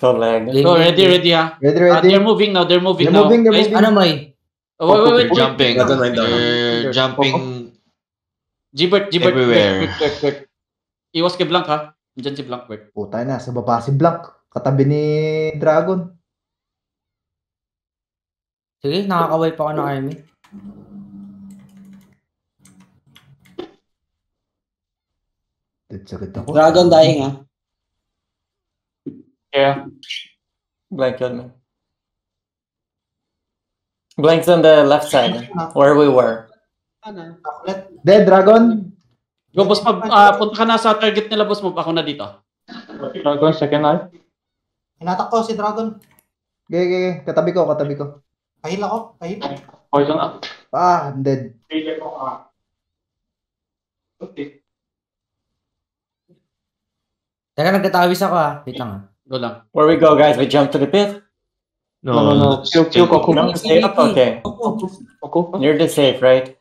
So lag. So ready, ready ha? Ready, ready. Uh, they're moving now, they're moving they're now. Moving, they're Guys, moving. Ano may? Oh, wait, wait, wait. Jumping. You're jumping. Oh, oh. Gilbert, Gilbert. Everywhere. Quick, quick, quick. Iwas kay Blank ha? Diyan si Blank, quick. Puta na, sa baba si Blank. Katabi ni Dragon. Sige, nakakaway pa ako ng army. Sakit ako. Dragon dying ha? Yeah. Blank me. Blank's on the left side, where we were. Ano? Dead Dragon? Go, boss Mob. Uh, ah, punta ka na sa target nila, boss Mob. Ako na dito. Dragon, second life. Hinatak ko si Dragon. Okay, okay, okay. Katabi ko, katabi ko. Pahil ako, pahil. Poison up. Ah, I'm dead. Pahil ako, ah. Okay. Teka, nagtatawis ako ah. Wait lang ah. No lang. Where we go, guys? We jump to the pit? No, no, no. no. Kill, kill Goku. stay up? Okay. Goku? You're the safe, right?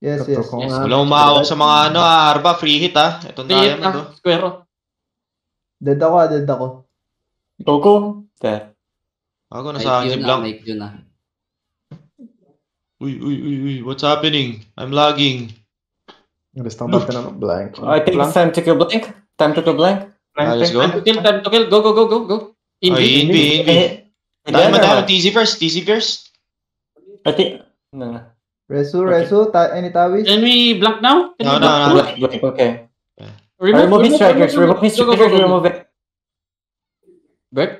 Yes, yes. yes. Walang umawak sa mga ano, ah, Arba, free hit ah. Ito na yan. Ah, oh. square. Dead ako, ah. dead ako. Goku? Dead. Ako, nasa akin si Blanc. Na. Uy, uy, uy, uy, what's happening? I'm lagging. Gusto ko natin blank. I think it's time to kill blank. Time to kill blank. Ah, let's go. to kill, time to kill. Go, go, go, go, go. Invi. Oh, Invi, Invi. Dahil madami. TZ first, TZ first. Pati, ano na. Resu, Resu, ta- any tawis? Can we blank now? Can no, no, no, no. Blank, okay. Uh, remove, remove, remove strikers, remove, remove, remove, remove, remove it. Bert,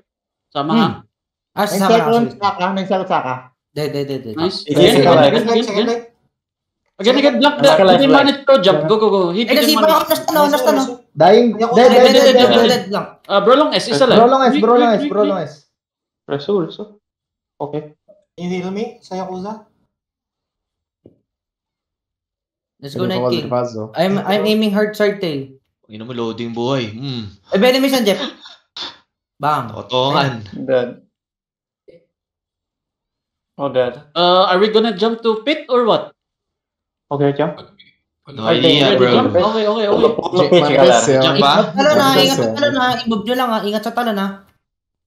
sama hmm. ha? Ah, sama na. Saka, nagsaka, ka. De, de, de, de. Nice. Again, again, again. Again, again, block the, hit him to jump. Go, go, go. Hit him eh, manage. Eh, nasipa ako, nastano, nastano. Dying dead, dead, dead, dead, dead, dead, lang. Ah, bro long S, isa lang. Bro long S, bro long S, bro long S. Resul, so. Okay. Inhale me sa Yakuza. Let's go Night King. Oh? I'm I'm aiming hard side tail. Pangino hmm. eh, mo loading boy. Mm. Eh, Benimation, Jeff. Bang. Totohan. Dead. Oh, dead. Uh, are we gonna jump to pit or what? Okay, jump. Ano okay, idea, bro? Okay, okay, okay. Check pitch, galera. Diyan ba? Tala na, ingat sa tala na. I-move nyo lang ha. Ah. Ingat sa tala na.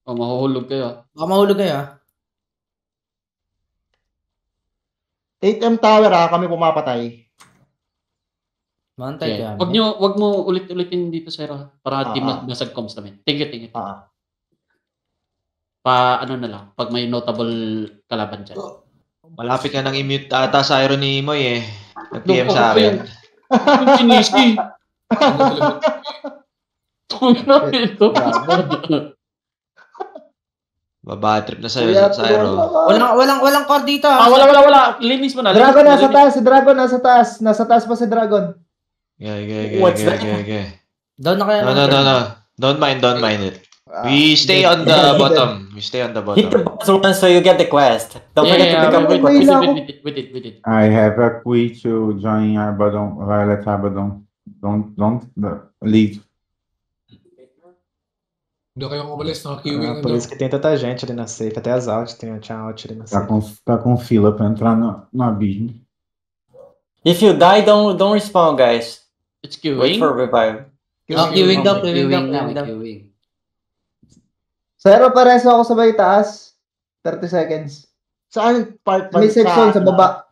Oh, mahuhulog kayo. Baka mahulog kayo ha. Ah. 8M Tower ha, ah. kami pumapatay. Mantay okay. ka. Wag nyo, wag mo ulit-ulitin dito, sir. Para hindi team ah. basag comms namin. Tingin, tingin. Ah. Pa, ano na lang, pag may notable kalaban dyan. Oh. Malapit ka nang i-mute ata sa irony mo eh. Nag-PM sa akin. Yung chinisi. Tuna ito. Baba trip na sa'yo yeah, sa Cyro. Walang walang walang core dito. Ah. ah, wala wala wala. Linis mo na. Dragon nasa taas, si Dragon nasa taas. Nasa taas pa si Dragon. Yeah, yeah, yeah. What's yeah, that? Yeah, yeah. Down na kaya. No, no, no, no. Don't mind, don't mind it. Uh, we stay on the bottom. We stay on the bottom. Hit the boss one so you get the quest. Don't yeah, forget yeah, to pick up the quest. We did, we did, we did. I have a queen to join Arbadon, Violet Arbadon. Don't, don't leave. Dorian Robles é não, aqui ah, Por isso que tem tanta gente ali na safe, até as alt, tem, a alt ali na safe. Tá com, tá com fila pra entrar no, no abismo. If you die, don't, don't respawn, guys. It's queuing? Wait for revive. Killing, queuing, queuing, queuing, queuing, queuing, queuing, queuing. Sir, pares ako sa taas. 30 seconds. Saan part part, May section sa, baba.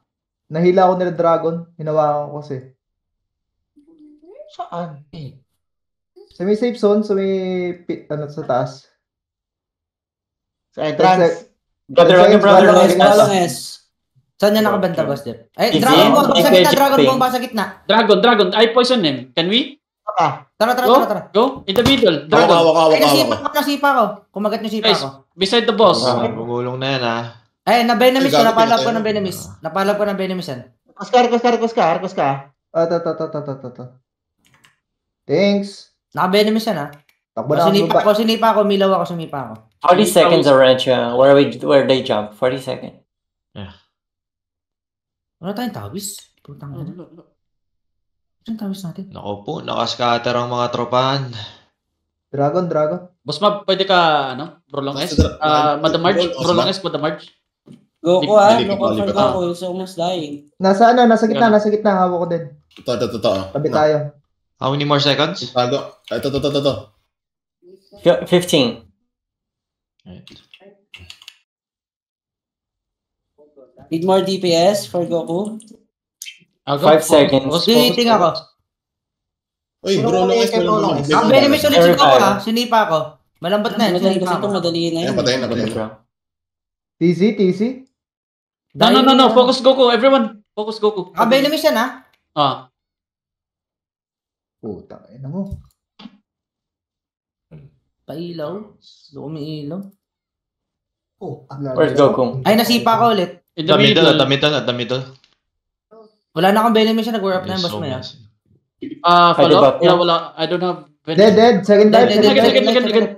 Ano? Nahila ako nila dragon. Hinawakan ko kasi. Saan? Eh. Sa may safe zone, sa may pit, ano, sa taas. Sa entrance. Brother, brother, brother, brother, brother, Saan niya nakabanta, Boss Jeff? Eh, Ay, Dragon Ball, basta gitna, Dragon Ball, basta gitna. Dragon, Dragon, I poison him. Can we? Ah, tara, tara, go, tara, tara. Go, in the middle. Dragon. Ako, ako, ako, ako. Sipa ko, sipa ko. Kumagat yung sipa Guys, ko. beside the boss. Ah, bumulong na yan, ah. Eh, na Benamis ko, napalab ko ng Benamis. Napalab ko ng Benamisan. Kuskar, kuskar, kuskar, kuskar. Ah, ta, ta, ta, ta, ta, ta. Thanks. Naka-Benamis yan, ah. Takbo na sinipa ako, sinipa ako, milaw ako, sumipa ako. 40 seconds already, uh, where we where they jump. 40 seconds. Yeah. Wala tayong tawis. Putang ah, ina. Anong tawis natin? Nako po, nakascatter ang mga tropan. Dragon, Dragon. Boss Mab, pwede ka, ano, Brolong S? Uh, Madam March? Brolong S, Madam Marge? Go ko ah, no control go ko, almost dying. Nasa ano, nasa gitna, nasa gitna, hawak ko din. Ito, ito, ito. Tabi tayo. How many more seconds? Ito, ito, ito, ito, ito. 15. Need more DPS for Goku? I'll Five for, seconds. Hostility ako. Uy, Bruno S. Bruno S. Ang venomous ulit si ha. Sinipa ako. Malambot ah, na. Madali kasi ito, madali na yun. Patayin na, patayin na. TC, TC. No, no, no, no. Focus Goku. Everyone, focus Goku. Ang venomous yan ha. Ah. Puta, ina mo. Pailaw? Gusto ko may ilaw. Oh, Where's Goku? Ay, nasipa ko ulit. In the middle, the middle, the middle. Wala na akong Venom siya, nag-work up na yung boss so mo yan. Ah, follow up? Wala, wala. I don't have Venom. Dead, dead. Second time. Second, second, second, again,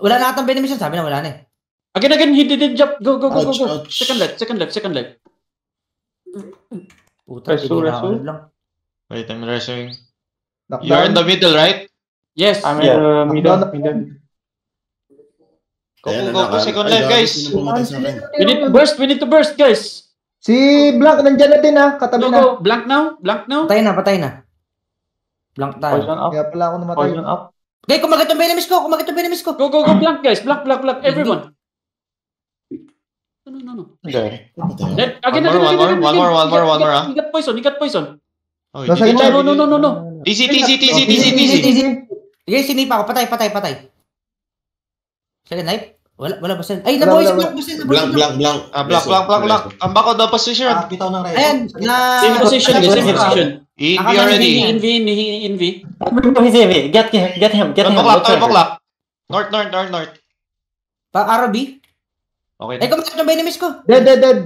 Wala na atang Venom siya. Sabi na wala na eh. Again, again. He didn't jump. Go, go, go, go, go. Second left, second left, second left. Puta, resu, resu. Wait, I'm resuing. You're in the middle, right? Yes. I'm in the middle. middle. Go, go, go, go, second left, guys. We need to burst, we need to burst, guys. Si Blank, nandiyan na din ha. Ah, katabi Go, na. go. Blank now? Blank now? Patay na, patay na. Blank tayo. Kaya pala ako namatay. Poison up. Guys, kumagat ang venomous ko! Kumagat ang venomous ko! Go, go, go. Blank guys. Blank, blank, blank. Everyone. No, no, no, no. Okay. Let, again, One again, more, again, again, more, again. one more, one more, one more, ah. You got poison. You got poison. Oh, Nasa No, no, no, no, no. TC, TC, TC, TC, TC. Guys, sinipa ako. Patay, patay, patay. Second life? Wala, wala ba send? Ay, nabuhay sa blank ba send? Blank, blank, blank. Ah, blank, blank, blank, blank. Ang bako daw position. Ah, bitaw ng red. Ayan, na... Same position, same position. Envy already. Envy, envy, envy. Envy, get him, get him, get him. Talbok talbok lap. North, north, north, north. Pa Arabi? Okay. Ay, eh, kumakas na ba ko? Dead, dead, dead.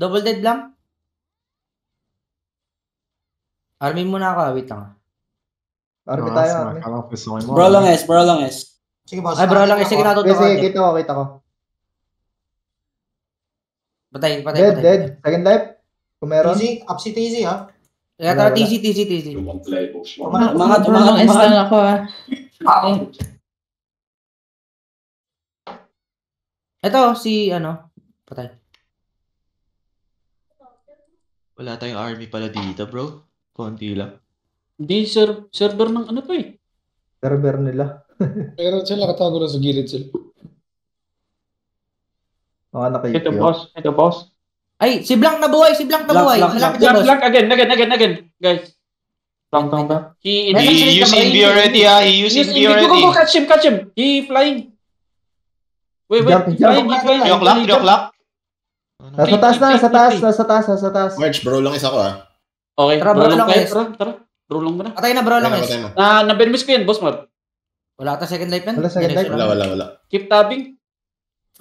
Double dead lang? Armin muna ako, ah. wait lang. Ah. Or kita tayo. Akala ko mo. Bro Longes, Bro Longes. Sige boss. Ay, Bro ah, Longes, sige natutok. Sige, kita ko, kita ko. Patay, patay, dead, patay. Dead, dead. Second life. Kung meron. Easy, up si TZ ha. Kaya tara, TZ, TZ, TZ. Mga tumangas lang ako ha. Ah. Ito, si ano, patay. Wala tayong army pala dito, bro. Konti lang. Hindi, ser- server ng ano pa eh. Server nila. Pero sila katago na sa gilid sila. Mga naka-UPO. Ito boss, ito boss. Ay, si Blank na buhay, si Blank na Blank, buhay. Blank, Malapit na Black, boss. again, again, again, again, guys. Blank, blank, blank. He, Meron siya He dito, used already, ha? He used EMB ah. Go, go, go, already. catch him, catch him. He flying. Wait, wait, Jump, jump. flying, he flying. 3 o'clock, 3 o'clock. Nasa taas na, sa taas, sa taas, sa taas. Merch bro lang isa ko ah. Okay, Tara, bro, bro, lang, guys. tara, tara. Brolong mo na. Patay na Brolong. Patay na, patay na. na-benmiss ko yan, boss Mar. Wala ata second life yan? Wala second life? Wala, wala, wala. Keep tabbing?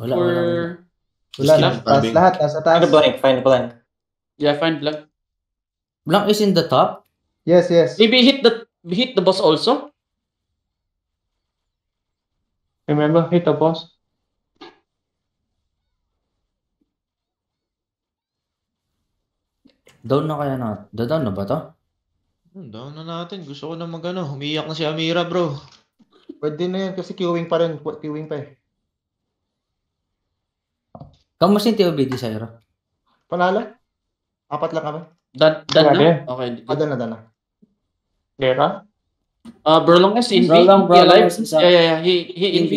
Wala, For... wala. Wala, wala. Taas lahat, taas atas. Find a blank, find a blank. Yeah, find blank. Blank is in the top? Yes, yes. Maybe hit the hit the boss also? Remember, hit the boss. Down na kaya na? Down na ba to? Hmm, down na natin. Gusto ko na magano. umiyak na si Amira, bro. Pwede na yan kasi queuing pa rin. Queuing pa eh. Kamusta yung TOBD sa Iro? Panala? Apat lang kami. Dan, dan na? Okay. Ah, dala, dala. Gera? Uh, ah, Berlong is in V. Berlong, Berlong is Yeah, yeah, yeah. He, he in V.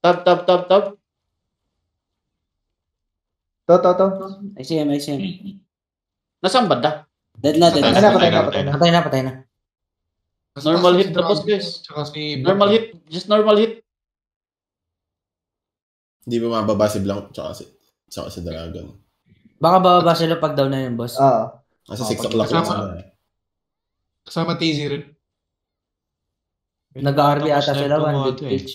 Tab, tab, tab, tab. To, to, to. I see him, I see him. Nasaan banda? Dead na, dead na. Patay na, patay na, patay na. Patay na, Normal hit tapos guys. Tsaka si Normal hit, just normal hit. Hindi ba mababa si Blanc tsaka si, tsaka si Dragon? Baka bababa sila pag down na yun, boss. Oo. Nasa 6 o'clock na sana. Eh. Kasama TZ rin. Nag-RB ata sila, one big eh. pitch.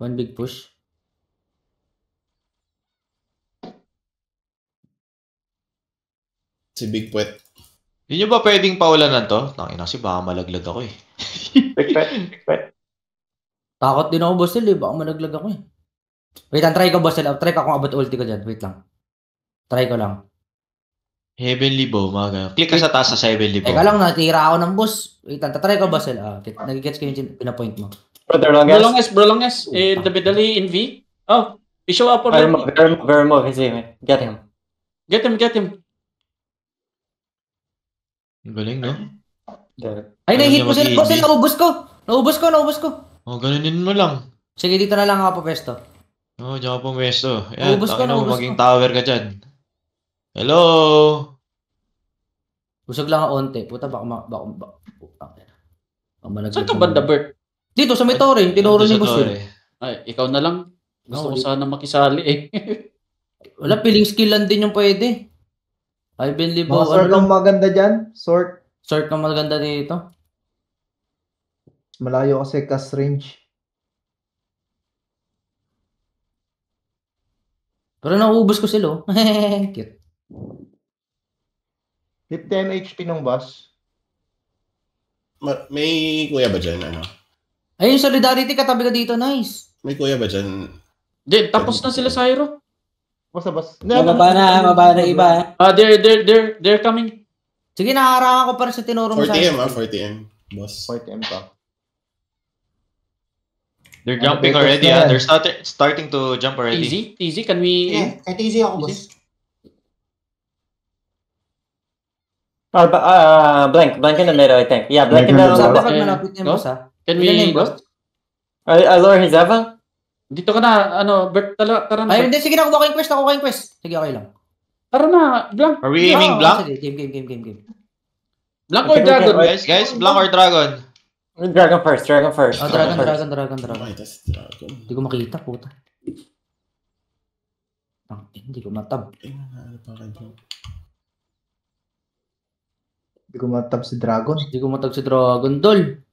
One big push. Si Big Puet. Hindi nyo ba pwedeng paulanan to? Nang ina si baka malaglag ako eh. Tikpet, tikpet. Takot din ako, boss L. Eh. Baka malaglag ako eh. Wait lang, try ko, boss L. Eh. Try ka kung abot ulti ko dyan. Wait lang. Try ko lang. Heavenly Bow, mga ganun. Click ka sa taas sa Heavenly Bow. Teka lang, natira ako ng boss. Wait lang, tatry ko, boss L. Eh. Ah, get, nagigets ko yung pinapoint mo. Brother Longes. Bro Longes, Bro Longes. Oh, eh, the Bedali in V. Oh, we show up already. Vermo, Vermo, Vermo, Get him. Get him, get him. Galing, no? Yeah. Ay, nahihit ko sila. Boss, naubos ko. Naubos ko, naubos ko. O, oh, ganunin mo lang. Sige, dito na lang ako pwesto. Oo, oh, diyan ako pwesto. Yan, naubos ko, naubos maging tower ka dyan. Hello? Busog lang ako onte. Puta, baka, ma- baka, baka, puta. Ang Saan ka banda, Bert? Dito, sa may tore. Eh. Tinuro ni Boss eh. Ay, ikaw na lang. Gusto no, ko sana makisali eh. Wala, piling skill lang din yung pwede. Ivan Libo. Mga oh, sort ano? ang maganda dyan. Sort. Sort ang maganda dito. Malayo kasi cast range. Pero naubos ko sila. oh. Cute. 50 HP ng boss. Ma- may kuya ba dyan? Ano? Ayun, solidarity katabi ka dito. Nice. May kuya ba dyan? Di, tapos na sila, Syro. Basta basta. Mababa na, mababa na iba. Ah, uh, they're, they're, they're, they're coming. Sige, nakaharangan ko para sa tinuro mo 40 m, ah, 40 m. Boss. 40 m pa. They're ano jumping ano, already, ah. They're start, starting to jump already. Easy, easy. Can we... Yeah, kahit easy ako, boss. Ah, uh, blank, blank in the middle, I think. Yeah, blank, blank in the middle. Eh, malapit boss, ah. Can we... I, I lower his Eva? Dito ka na, ano, Bert, tala, tara na. Ay, hindi, sige na, kuha ko quest, kuha ko quest. Sige, okay lang. Tara na, blank. Are we aiming ah, blank? Sige, game, game, game, game, game. Blank or dragon? Guys, guys, blank or dragon? Dragon first, dragon first. Oh, dragon, dragon, dragon, dragon. Ay, dragon. Hindi ko makita, puta. Ang hindi ko matab. Ano hindi ko matab si dragon. Hindi ko matab si dragon, dol.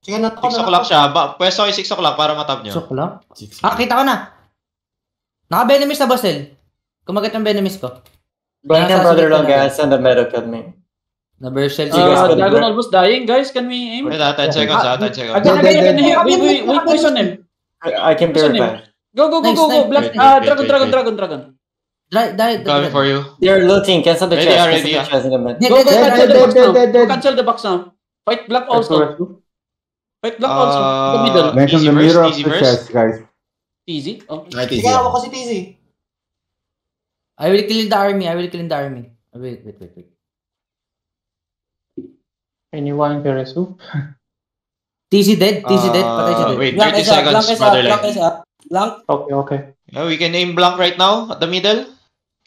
Sige, na ako 6 o'clock siya. Ba, pwesto kayo 6 o'clock para matap nyo. 6 o'clock? Ah, kita ko na. naka venomis na ba, Sel? Kumagat ng Venomis ko. Brian and brother long gas and the medical me. Number Shell. Uh, Dragon almost dying, guys. Can we aim? Wait, 10 ah, seconds, ah, 10 seconds. Again, again, again, again. Wait, wait, wait, poison him. I can bear back. Go, go, go, go, go. Black, ah, dragon, dragon, dragon, dragon. Right, right, Coming for you. They're looting. Cancel the chest. Cancel the chest in a minute. Go, cancel the box now. Cancel the box now. Fight black also. Wait, lang also, the middle. Mention the mirror of the chest, guys. Easy? Oh. Ay, TZ. Kaya ako si TZ. I will kill the army. I will kill the army. Wait, wait, wait, wait. Anyone Peresu? TC dead? TC dead? Ah, Patay dead. Wait, 30 seconds, brother. Blank Blank. Okay, okay. Yeah, we can aim blank right now at the middle.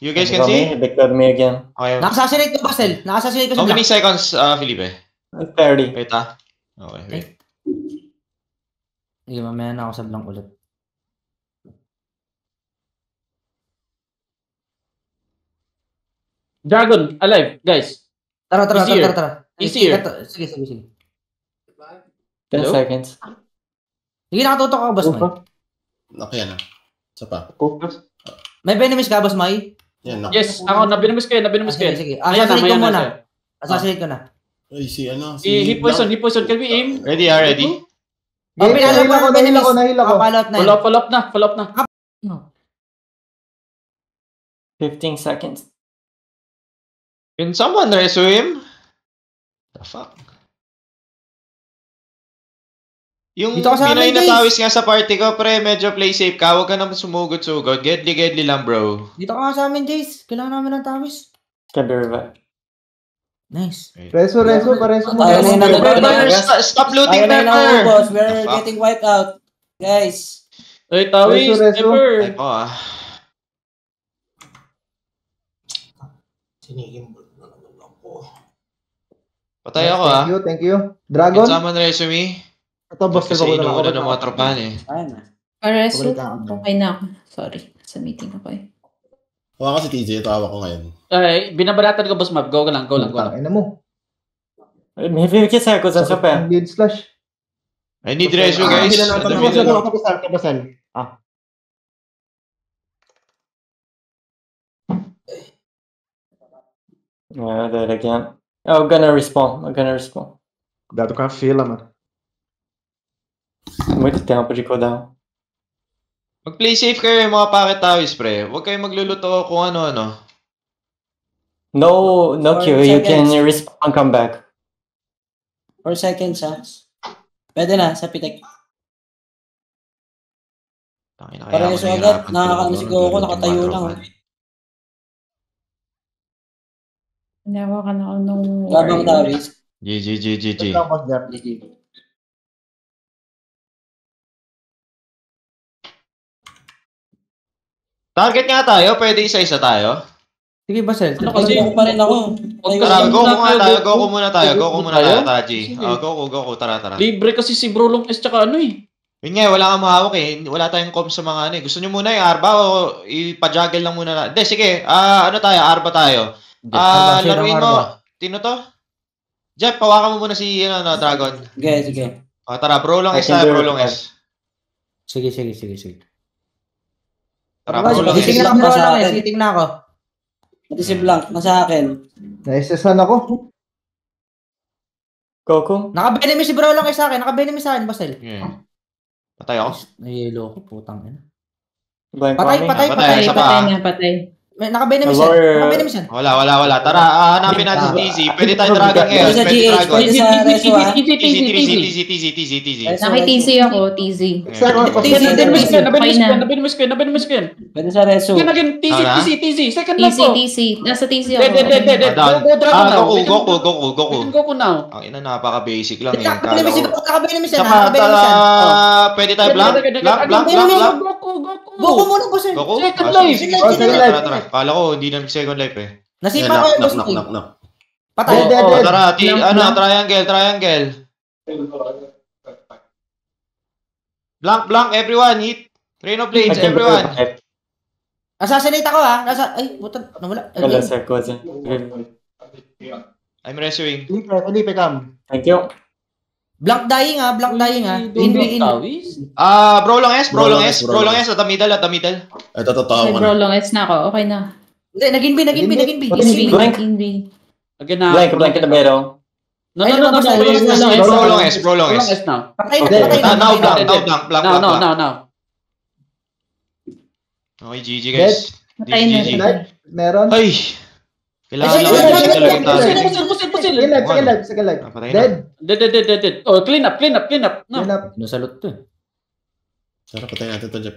You guys can see? Victor me again. Okay. Nakasassinate ko, Basel. Nakasassinate ko sa How many seconds, uh, Felipe? 30. Wait, ah. Okay, wait. Sige, mamaya na ako lang ulit. Dragon, alive, guys. Tara, tara, tara, tara, tara. He's here. Sige, sige, sige. 10 seconds. Sige, nakatutok ako, Boss ano? May. Okay, yan. Sa pa. Focus. May venomous ka, Mai? May? Yan, Yes, ako, nabinamis kayo, nabinamis ah, kayo. Sige, sige. Ah, assassinate ko muna. Assassinate ko na. Ay, si ano? Si, he eh, poison, he poison. Can we aim? Ready, ah, ready? Oh, yes, pinalap ako, nahil ako, nahil ako. follow up na. Follow up, follow up na, follow up na. No. 15 seconds. Can someone rescue him? The fuck? Yung Dito Pinoy na pawis nga sa party ko, pre, medyo play safe ka. Huwag ka naman sumugod-sugod. Gedli-gedli lang, bro. Dito ka sa amin, Jace. Kailangan namin ng tawis. Can be revived. Nice. Reso, reso, pareso mo. Ayaw na yung Pepper, stop looting, Pepper. Ayaw na yung boss. We're getting wiped out. Guys. Ay, tawis, Pepper. Ay, ko ah. Sinigimbol na naman ako. Patay ako ah. Thank you, thank you. Dragon? It's summon me? Ito, boss, ko na ako. Kasi inuulan ng mga tropan eh. Ayun na. Reso, okay na ako. Sorry, sa meeting ako eh. Kuha ko si TJ, tawa ko ngayon. Ay, binabalatan ko, boss Mab. Go ka lang, go lang, go lang. Ano mo? May 50 seconds ang super. Lead slash. I need ratio, guys. Tapos na, tapos na, tapos Ah. Yeah, that again. Oh, I'm gonna respond. I'm gonna respond. Dado com a fila, mano. Muito tempo de cooldown. Mag-play safe kayo yung mga pakitawis, pre. Huwag kayong magluluto kung ano-ano. No, no Or Q. You can seconds. respond come back. Or seconds, ha? Ah. Pwede na, sa pitek. Tangin na Parang isa agad, nakakano si Goku, nakatayo lang. Ah. Nawa ka na ako nung... Tabang tawis. GG, GG, GG. Ito lang pag-gap, GG. Target nga tayo, pwede isa-isa tayo. Sige, Basel. Ano kasi ako pa rin ako. Ay, tara, go ko muna tayo, go ko muna tayo, go ko muna tayo, Taji. Oh, go ko, go ko, tara, tara. Libre kasi si Brolong S tsaka ano eh. Yun nga, wala kang mahawak eh. Wala tayong comp sa mga ano eh. Gusto nyo muna yung Arba o ipajuggle lang muna natin? Hindi, sige. Ah, uh, ano tayo? Arba tayo. Ah, uh, laruin mo. Tino to? Jeff, pawakan mo muna si ano, no, Dragon. Sige, sige. O, tara, bro lang S tayo, bro S. Sige, sige, sige, sige. Tara, Blank. Sitting na ako, bro lang eh. Sitting na ako. Pati si Blank, nasa akin. Naisasan ako. Coco? Naka-benemy si bro lang eh sa akin. Naka-benemy sa akin, Basel. Yeah. Hmm. Patay ako. Nahihilo ko, putang ina. Patay, patay, patay, patay, patay, patay, patay, patay, patay, patay, may naka-venomous siya. Naka-venomous siya. Wala, wala, wala. Tara, hanapin natin si TC. Pwede tayo dragon ngayon. Pwede GH. Pwede sa Reso, ha? TZ, TZ, TZ, TZ, TC, TZ. Naki-TZ ako, TC, TZ, nabinimus ko yun, nabinimus ko yun, nabinimus ko yun, nabinimus ko yun. Pwede sa Reso. Yan again, TZ, TC, TC. Second last ko. TC, TZ. Nasa TZ ako. Dead, dead, dead, dead. Go, dragon now. Goku, Goku, Goku, Goku. Goku now. Ang ina, napaka-basic lang. Naka-venomous siya, naka-venomous siya, naka-venomous siya. Pwede tayo blank, blank, blank, blank. Goku, Goku. Goku muna po, sir. Second life. Second life life. Kala ko, hindi na second life eh. Nasipa ko yung boss team. Patay. Dead, dead, dead. Tara, ti, ano, ano, triangle, triangle. Blank, blank, everyone, hit. Train of blades, everyone. Assassinate ako ha. Ah. Nasa, ay, butan, nawala. Wala, sir, cousin. I'm rescuing. Felipe, Felipe, Thank you. Blank dying ah, blank dying ah. In, in, Ah, bro long S, bro long S, bro long S, at middle, at the middle. Ito totoo mo bro long S na ako, okay na. Hindi, naging B, naging B, naging B. Blank. Again na. Blank, blank, blank, No, no, no, no, no, Bro long S, bro long S. S now. Patay na, patay na. Now blank, now blank, blank, blank. No, no, no, no. Okay, GG guys. Patay na. Meron? Ay! Kailangan na. Kailangan na. Kailangan Second life, second life, second life. Ah, dead. Dead, dead, dead, dead, dead. Oh, clean up, clean up, clean up. No. Clean up. Nasalot to eh. Sarap patayin natin to, Jeff.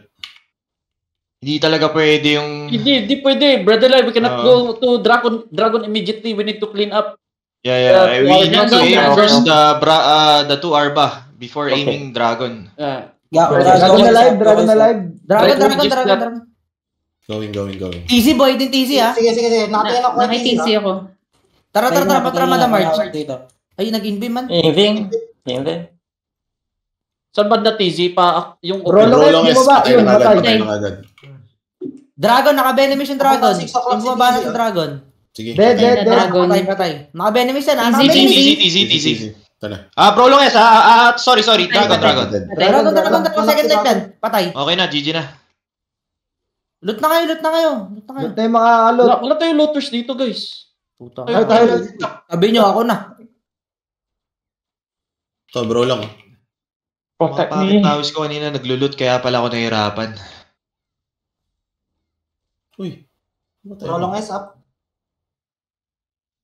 Hindi talaga pwede yung... Hindi, hindi pwede. Brother Live, we cannot uh, go to Dragon Dragon immediately. We need to clean up. Yeah, yeah. Uh, we need to aim first the, bra, uh, the two arba before okay. aiming Dragon. Yeah. Yeah, Dragon alive, Dragon alive. Dragon, Dragon, Dragon, Dragon. Going, going, going. Easy boy din, easy ha? Ah. Sige, sige, sige. Nakatayin ako. Nakatayin ako. Tara, tara, tara, tara, Madam March. Dito. Ay, nag-invim man. Invim. Invim. Saan ba na TZ pa? Yung Rolong, Rolong S, patay na agad, patay na agad. Dragon, naka-venomous yung dragon. Yung bumabasa yung dragon. Sige. Dead, dead, Dragon. Patay, patay. Naka-venomous yan. TZ, TZ, Tz, Tz. Ah, prolong S. Ah, ah, ah, sorry, sorry. Dragon, dragon. Dragon, dragon, dragon. Second life yan. Patay. Okay na, GG na. Loot na kayo, loot na kayo. Loot na kayo. tayo mga loot. Wala tayo looters dito, guys. Puta. Ay, tayo lang dito. Sabi nyo ako na. Ito, bro lang. Contact me. Pawis ko kanina naglulut kaya pala ako nahirapan. Uy. Rolong S up.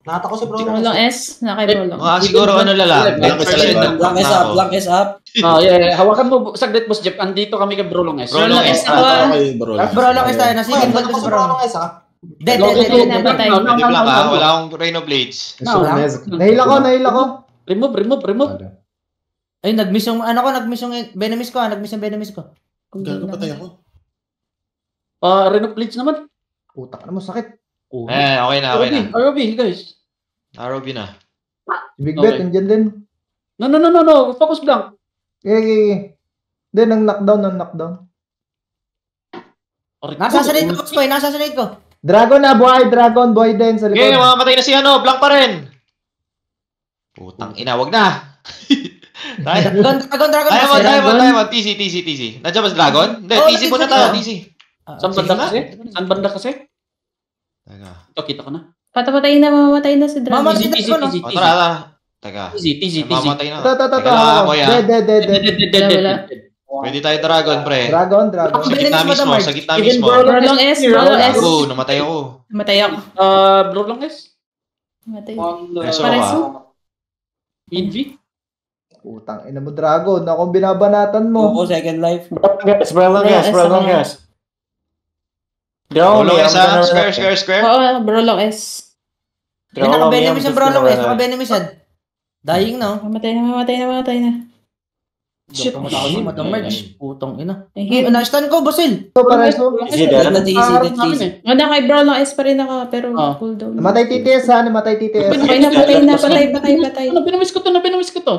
Nata ko si Rolong S. Rolong S. Nakairolong. Eh, ah, siguro ano lala. Lang S up. Lang S up. Lang S up. Oh, yeah. Hawakan mo saglit boss Jeff. Andito kami kay Rolong S. Rolong S. Rolong S. Rolong S tayo. Nasingin ba si Rolong S up? De, de, de, de, namatay. Nagibla ah, wala akong Rhino Blades. No, ah, hmm. Nahil ako, nahil ako. Remove, remove, remove. Ay, nag-miss yung, ano ko, nag-miss yung Venomist ko, ah, nag-miss yung Venomist ko. Gago patay ako. Ah, Rhino Blades naman. Puta na mo, sakit. Eh, okay na, okay na. ROV, guys. ROV na. Big bet, nandiyan din. No, no, no, no, no. Focus blank. Eh, eh, eh. Then, ang knockdown, ang knockdown. Nasa sa ko, Boy. Nasa sa ko. Dragon na buhay, Dragon boy din sa likod. Okay, mamamatay na si ano, blank pa rin. Putang ina, wag na. Tayo. dragon, dragon, dragon. Tayo mo, tayo mo, tayo mo. TC, TC, TC. Nandiyan ba Dragon? Oh, Hindi, oh, TC muna tayo, TC. Ah, Saan banda kasi? Saan banda kasi? Taga. Ito, kita ko na. Patapatayin na, mamamatay na si Dragon. Mamamatay na si Dragon. Oh, tara, tara. Taga. TC, TC, TC. Mamamatay na. Tata, tata, tata. Dead, dead, dead, dead. Dead, dead, dead, dead. Pwede tayo dragon, pre. Dragon, dragon. Sa gitna mismo, sa gitna mismo. Brolong S, Brolong S. Ako, namatay ako. Namatay ako. Uh, Brolong S? Namatay. Pareso? Minji? Utang, ina mo, dragon. Ako binabanatan mo. Oo, second life. Brolong S, Brolong S, Brolong S. Brolong S, ah? square, square, square. Oo, Brolong S. Nakabene mo siya, Brolong S. Nakabene mo siya. Dying, na. Namatay na, namatay na, namatay na. Shit, shit, Madam Merch. Putong ina. Eh, na-stun ko, Basil. So, para so, easy there. Not easy, not easy. kay Brown lang S pa rin ako, pero oh. cool down. Namatay TTS ha, namatay TTS. Ano ano patay na, patay na, patay, patay, patay. Ano, pinamis ko to, na pinamis ko to.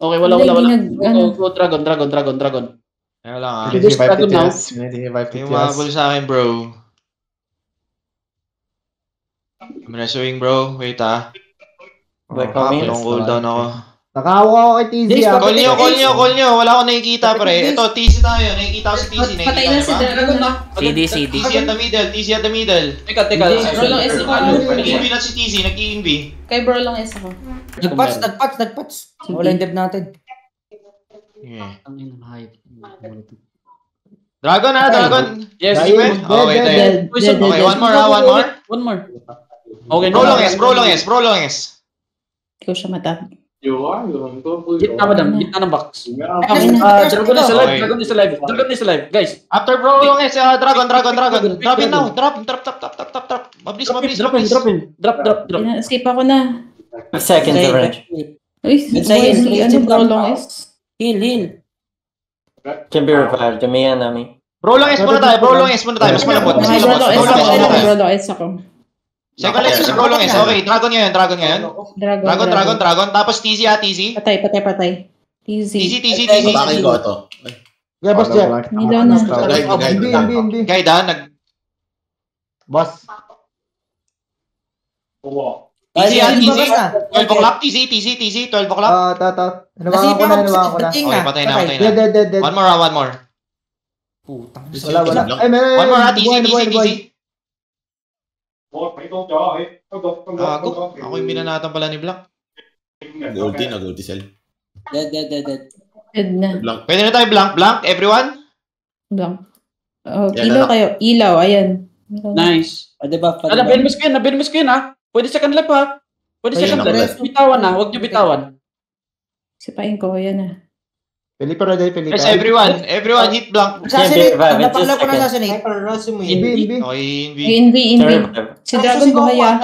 Okay, wala, wala, wala. Ano. Go, dragon, dragon, dragon, dragon. Ano lang ah. Just dragon now. Yung mabul sa akin, bro. I'm rescuing, bro. Wait ah. Baka, oh, tulong cooldown ako. Nakawa ko kay TZ. Yes, ah. Call nyo, call nyo, call nyo. Wala akong nakikita, pre. Ito, Tizi tayo. Nakikita ko si Tizi. Patay na si Dragon, no? CD, CD. TZ at the middle, Tizi at the middle. Teka, teka. Bro lang S ako. Nag-EMB na si Tizi. nag-EMB. Kay bro lang S ako. Nag-patch, nag-patch, nag-patch. Wala yung dev natin. Yeah. Dragon na, Dragon. Yes, you win. Oh, wait, wait. Okay, one more one more. One more. Okay, bro lang S, bro lang S, bro lang S. Ikaw siya matapos. Yo, Yun, yun. Hit na, madam. Hit na ng box. Ang uh, ah, Dragon is alive. Dragon is alive. Dragon is alive. Guys. After bro, yung is uh, Dragon, Dragon, Dragon. Drop it now. Drop, drop, drop, drop, drop, drop, drop. Mabilis, mabilis. Drop, drop, drop, drop, drop. Skip ako na. Seconds already. Uy, dahil si ano bro long is? Heal, heal. Can be revived. Damihan namin. Bro long is muna tayo. Bro long is muna tayo. Mas malabot. Mas malabot. Bro long is ako. Psychological yeah, lang Okay, dragon ngayon, dragon ngayon. Dragon, dragon, dragon. dragon. Tapos TZ ah, TZ. Patay, patay, patay. TZ. TZ, TZ, TZ. Bakit ko ito? boss, dyan. Nila na. Hindi, hindi, hindi. Guide ha, nag... Boss. Oo. TZ ah, TZ. 12 o'clock, TZ, TZ, TZ. 12 o'clock. Ah, ta, ta. Nabawa ko na, nabawa ko na. Okay, patay na, patay na. One more one more. Putang. Wala, wala. One more ah, TZ, TZ, TZ. Ako, ah, ako yung binanatan pala ni Black. Goldie na, Goldie Cell. Dead, dead, dead, dead. Dead na. Blank. Pwede na tayo blank, blank, everyone? Blank. Oh, Yan, ilaw ano? kayo. Ilaw, ayan. Nice. O, diba? Pa, diba? Nabinmis ko yun, nabinmis ko yun, ha? Pwede second left, ha? Pwede second left. Bitawan, ha? Huwag nyo bitawan. Sipain ko, ayan, ha? Película de película. Yes, everyone. Everyone hit blank. Sa Senate. Napakala ko na sa Senate. Pero no, si Muyin. Invi, Invi. Oh, Si Dragon Buhaya.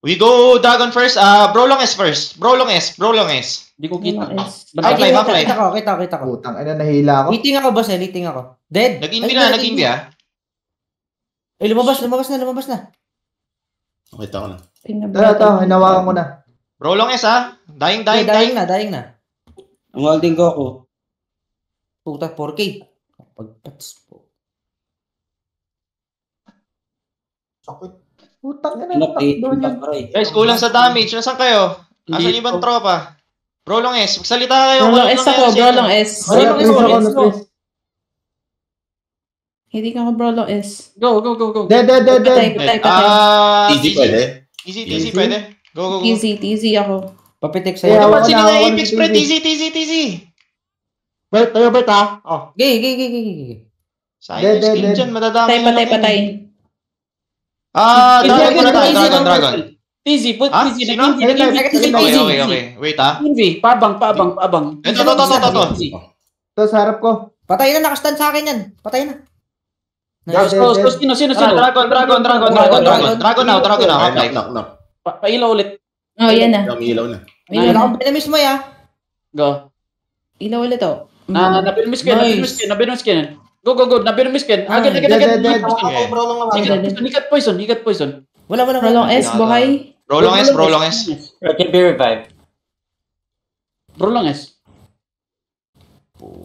We go Dragon first. Uh, Brolong S first. Brolong S. Brolong S. Hindi ko kita. Ah, okay, okay. Kita ko, kita ko, kita ko. Putang, ano, nahila ako. Hiting ako, boss. Hiting eh, ako. Dead. Nag-invi na, nag-invi ah. Eh, lumabas, lumabas na, lumabas na. Okay, tako na. Tara, tara. Hinawakan ko na. Brolong S ah. Dying, dying, dying. Dying na, dying na. Ang holding ko ako, puta 4K. Kapag pats po. Sakit. Putang ano ina ng takdo niya. Guys, kulang sa damage. Nasaan kayo? Asan yung ibang tropa? Brolong S, magsalita kayo. Brolong S ako, Brolong S. Brolong S Hindi ka ako Brolong S. Go, go, go, go. De, de, de, de. Ah, easy pwede. Easy, easy pwede. Go, go, go. Easy, easy ako. Papitik sa'yo. Dapat sino na Apex pre, TZ, TZ, TZ. Wait, tayo ba ta? Oh. Gay, gay, gay, gay, gay. Sayang yung skin dyan, madadami Patay, patay, patay. Ah, dragon, dragon, dragon, dragon. Easy, put ah, easy. Sino? Easy, easy, easy, easy. Okay, okay, Wait ah. Easy, paabang, paabang, paabang. Ito, ito, ito, ito, ito. Ito, sa harap ko. Patay na, nakastand sa akin yan. Patay na. Nice. Sino, sino, sino? Dragon, dragon, dragon, dragon, dragon, dragon now, dragon now. Half-life. Pailaw ulit. Oh, yan na. May ilaw na. Ilaw na. Pinamiss mo ya. Go. Ilaw ulit oh. Ah, mm. napinamiss ko, napinamiss ko, napinamiss ko. Go, go, go. Napinamiss ko. Ah, agad, agad, agad. Ikat poison, ikat poison. Wala, wala, wala. S, buhay. Prolong S, prolong S. Can be revived. Prolong S.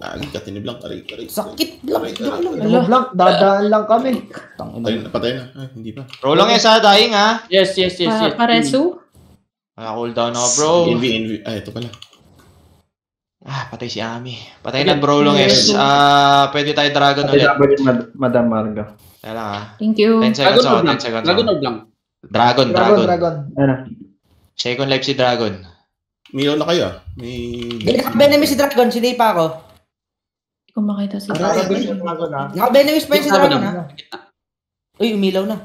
Lagi ka tiniblank, aray, aray. Sakit, blank. Blank, dadaan lang kami. Patay na, patay na. Ah, hindi pa. Prolong S ha, dying ha. Yes, yes, yes. Paresu? Mm naka ah, down ako, bro. Envy, envy. Ah, ito pala. Ah, patay si Ami. Patay okay. na bro S. Ah, pwede tayo dragon ulit. Patay na Mad- Madam Marga. Kaya lang ah. Thank you. 10 seconds ako, 10 seconds Dragon lang. Dragon, dragon. Dragon, dragon. Ano? Second life si Dragon. Miyaw ano na kayo ah. May... Naka-venomous si Dragon, sinay pa ako. Hindi ko makita si Dragon. Naka-venomous pa si Dragon ah. ah, ah. Uy, umilaw na.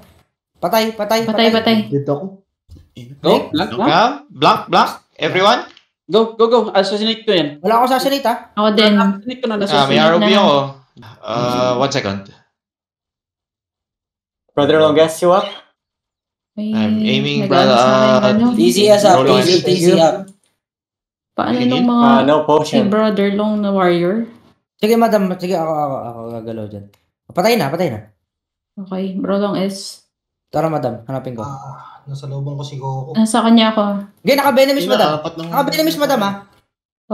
Patay, patay, patay. Patay, patay. Dito ako. Go, blank, blank. Blank, blank. Everyone? Go, go, go. Assassinate ko yan. Wala akong sasalita. Ako din. Assassinate ko na. Ah, may ROV ako. Uh, one second. Brother Longas, you up? I'm aiming, brother. Uh, ano? Easy as up. Easy, easy up. Paano nung mga uh, no potion. brother long na warrior? Sige, madam. Sige, ako, ako, ako gagalaw dyan. Patay na, patay na. Okay, bro long S. Tara, madam. Hanapin ko. Uh, Nasa looban ko si Goku. Nasa kanya ako. Hindi, naka-venomous madam. Naka-venomous madam ha. Ah.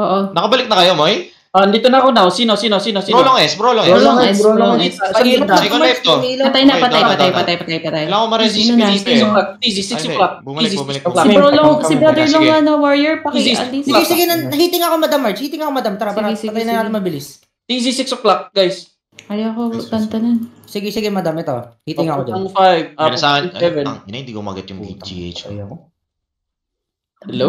Oo. Nakabalik na kayo, Moy? Ah, dito na ako now. Sino, sino, sino, sino? Brolong S, Brolong S. Brolong S, Brolong S. Pagilip na ako oh. Patay na, patay, patay, patay, patay, patay. Kailangan ko ma-resist si Felipe. 6 o'clock, easy, 6 o'clock. Bumalik, bumalik. Si Brolong, si brother long nga na warrior, paki Sige, sige, hitting ako madam Marge. Hiting ako madam, tara, para patay na natin mabilis. Easy, 6 o'clock, guys. Ayaw ko tantanan. Sige, sige, madam. Ito. Hitting up ako dyan. 1.5. Up 7. ina, hindi ko magat yung BGH. ko. Ayaw ko. Hello?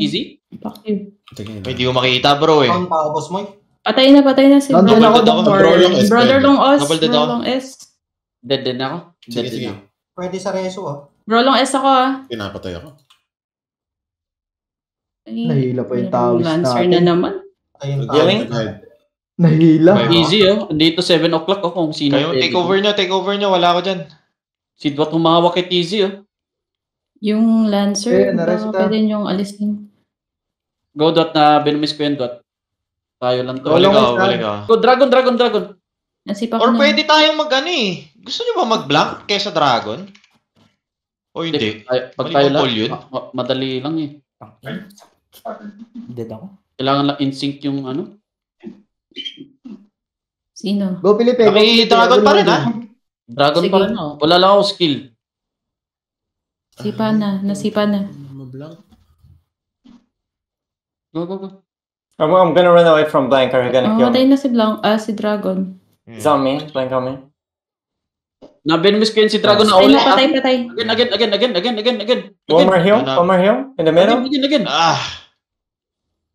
Easy? Fuck you. Tingin Hindi ko makita bro eh. Ang paubos mo eh. Patay na, patay na si Nandun brother ako, long Dr. Brother Long S. Brother Long Os. Dead din ako. Sige, sige. Pwede sa reso ah. Bro Long S ako ah. Pinapatay ako. Ay, Nahila pa yung tawis Lancer na naman. Ayun Yung Nahila. May easy oh. Dito 7 o'clock oh kung sino. Kayo, take over nyo, take over nyo. Wala ako dyan. Si Dwat humawak kay easy oh. Yung Lancer, yeah, baka pwede nyo alisin. Go Dwat na binumis ko yun Dwat. Tayo lang to. Wala ka, wala ka. Go Dragon, Dragon, Dragon. Nasipa Or na. pwede tayong mag ano eh. Gusto nyo ba mag-blank kesa Dragon? O hindi. Pag, pag tayo lang, yun? Ma- madali lang eh. Dead ako. Kailangan lang in sync yung ano, Sino? Go Felipe. Nakidragon pa rin, ha? Ah. Dragon Sige. pa rin, oh. Wala lang ako skill. Sipa na. Nasipa na. Mablank. Go, go, go. I'm, I'm gonna run away from Blank. Are you gonna oh, kill Mamatay me? na si Blank, ah, si Dragon. Is that me? Blank on me? Na-benmiss ko yun si Dragon ah. na Patay patay, patay. Again, again, again, again, again, again, again. One more heal? One more heal? In the middle? Again, again, again. Ah.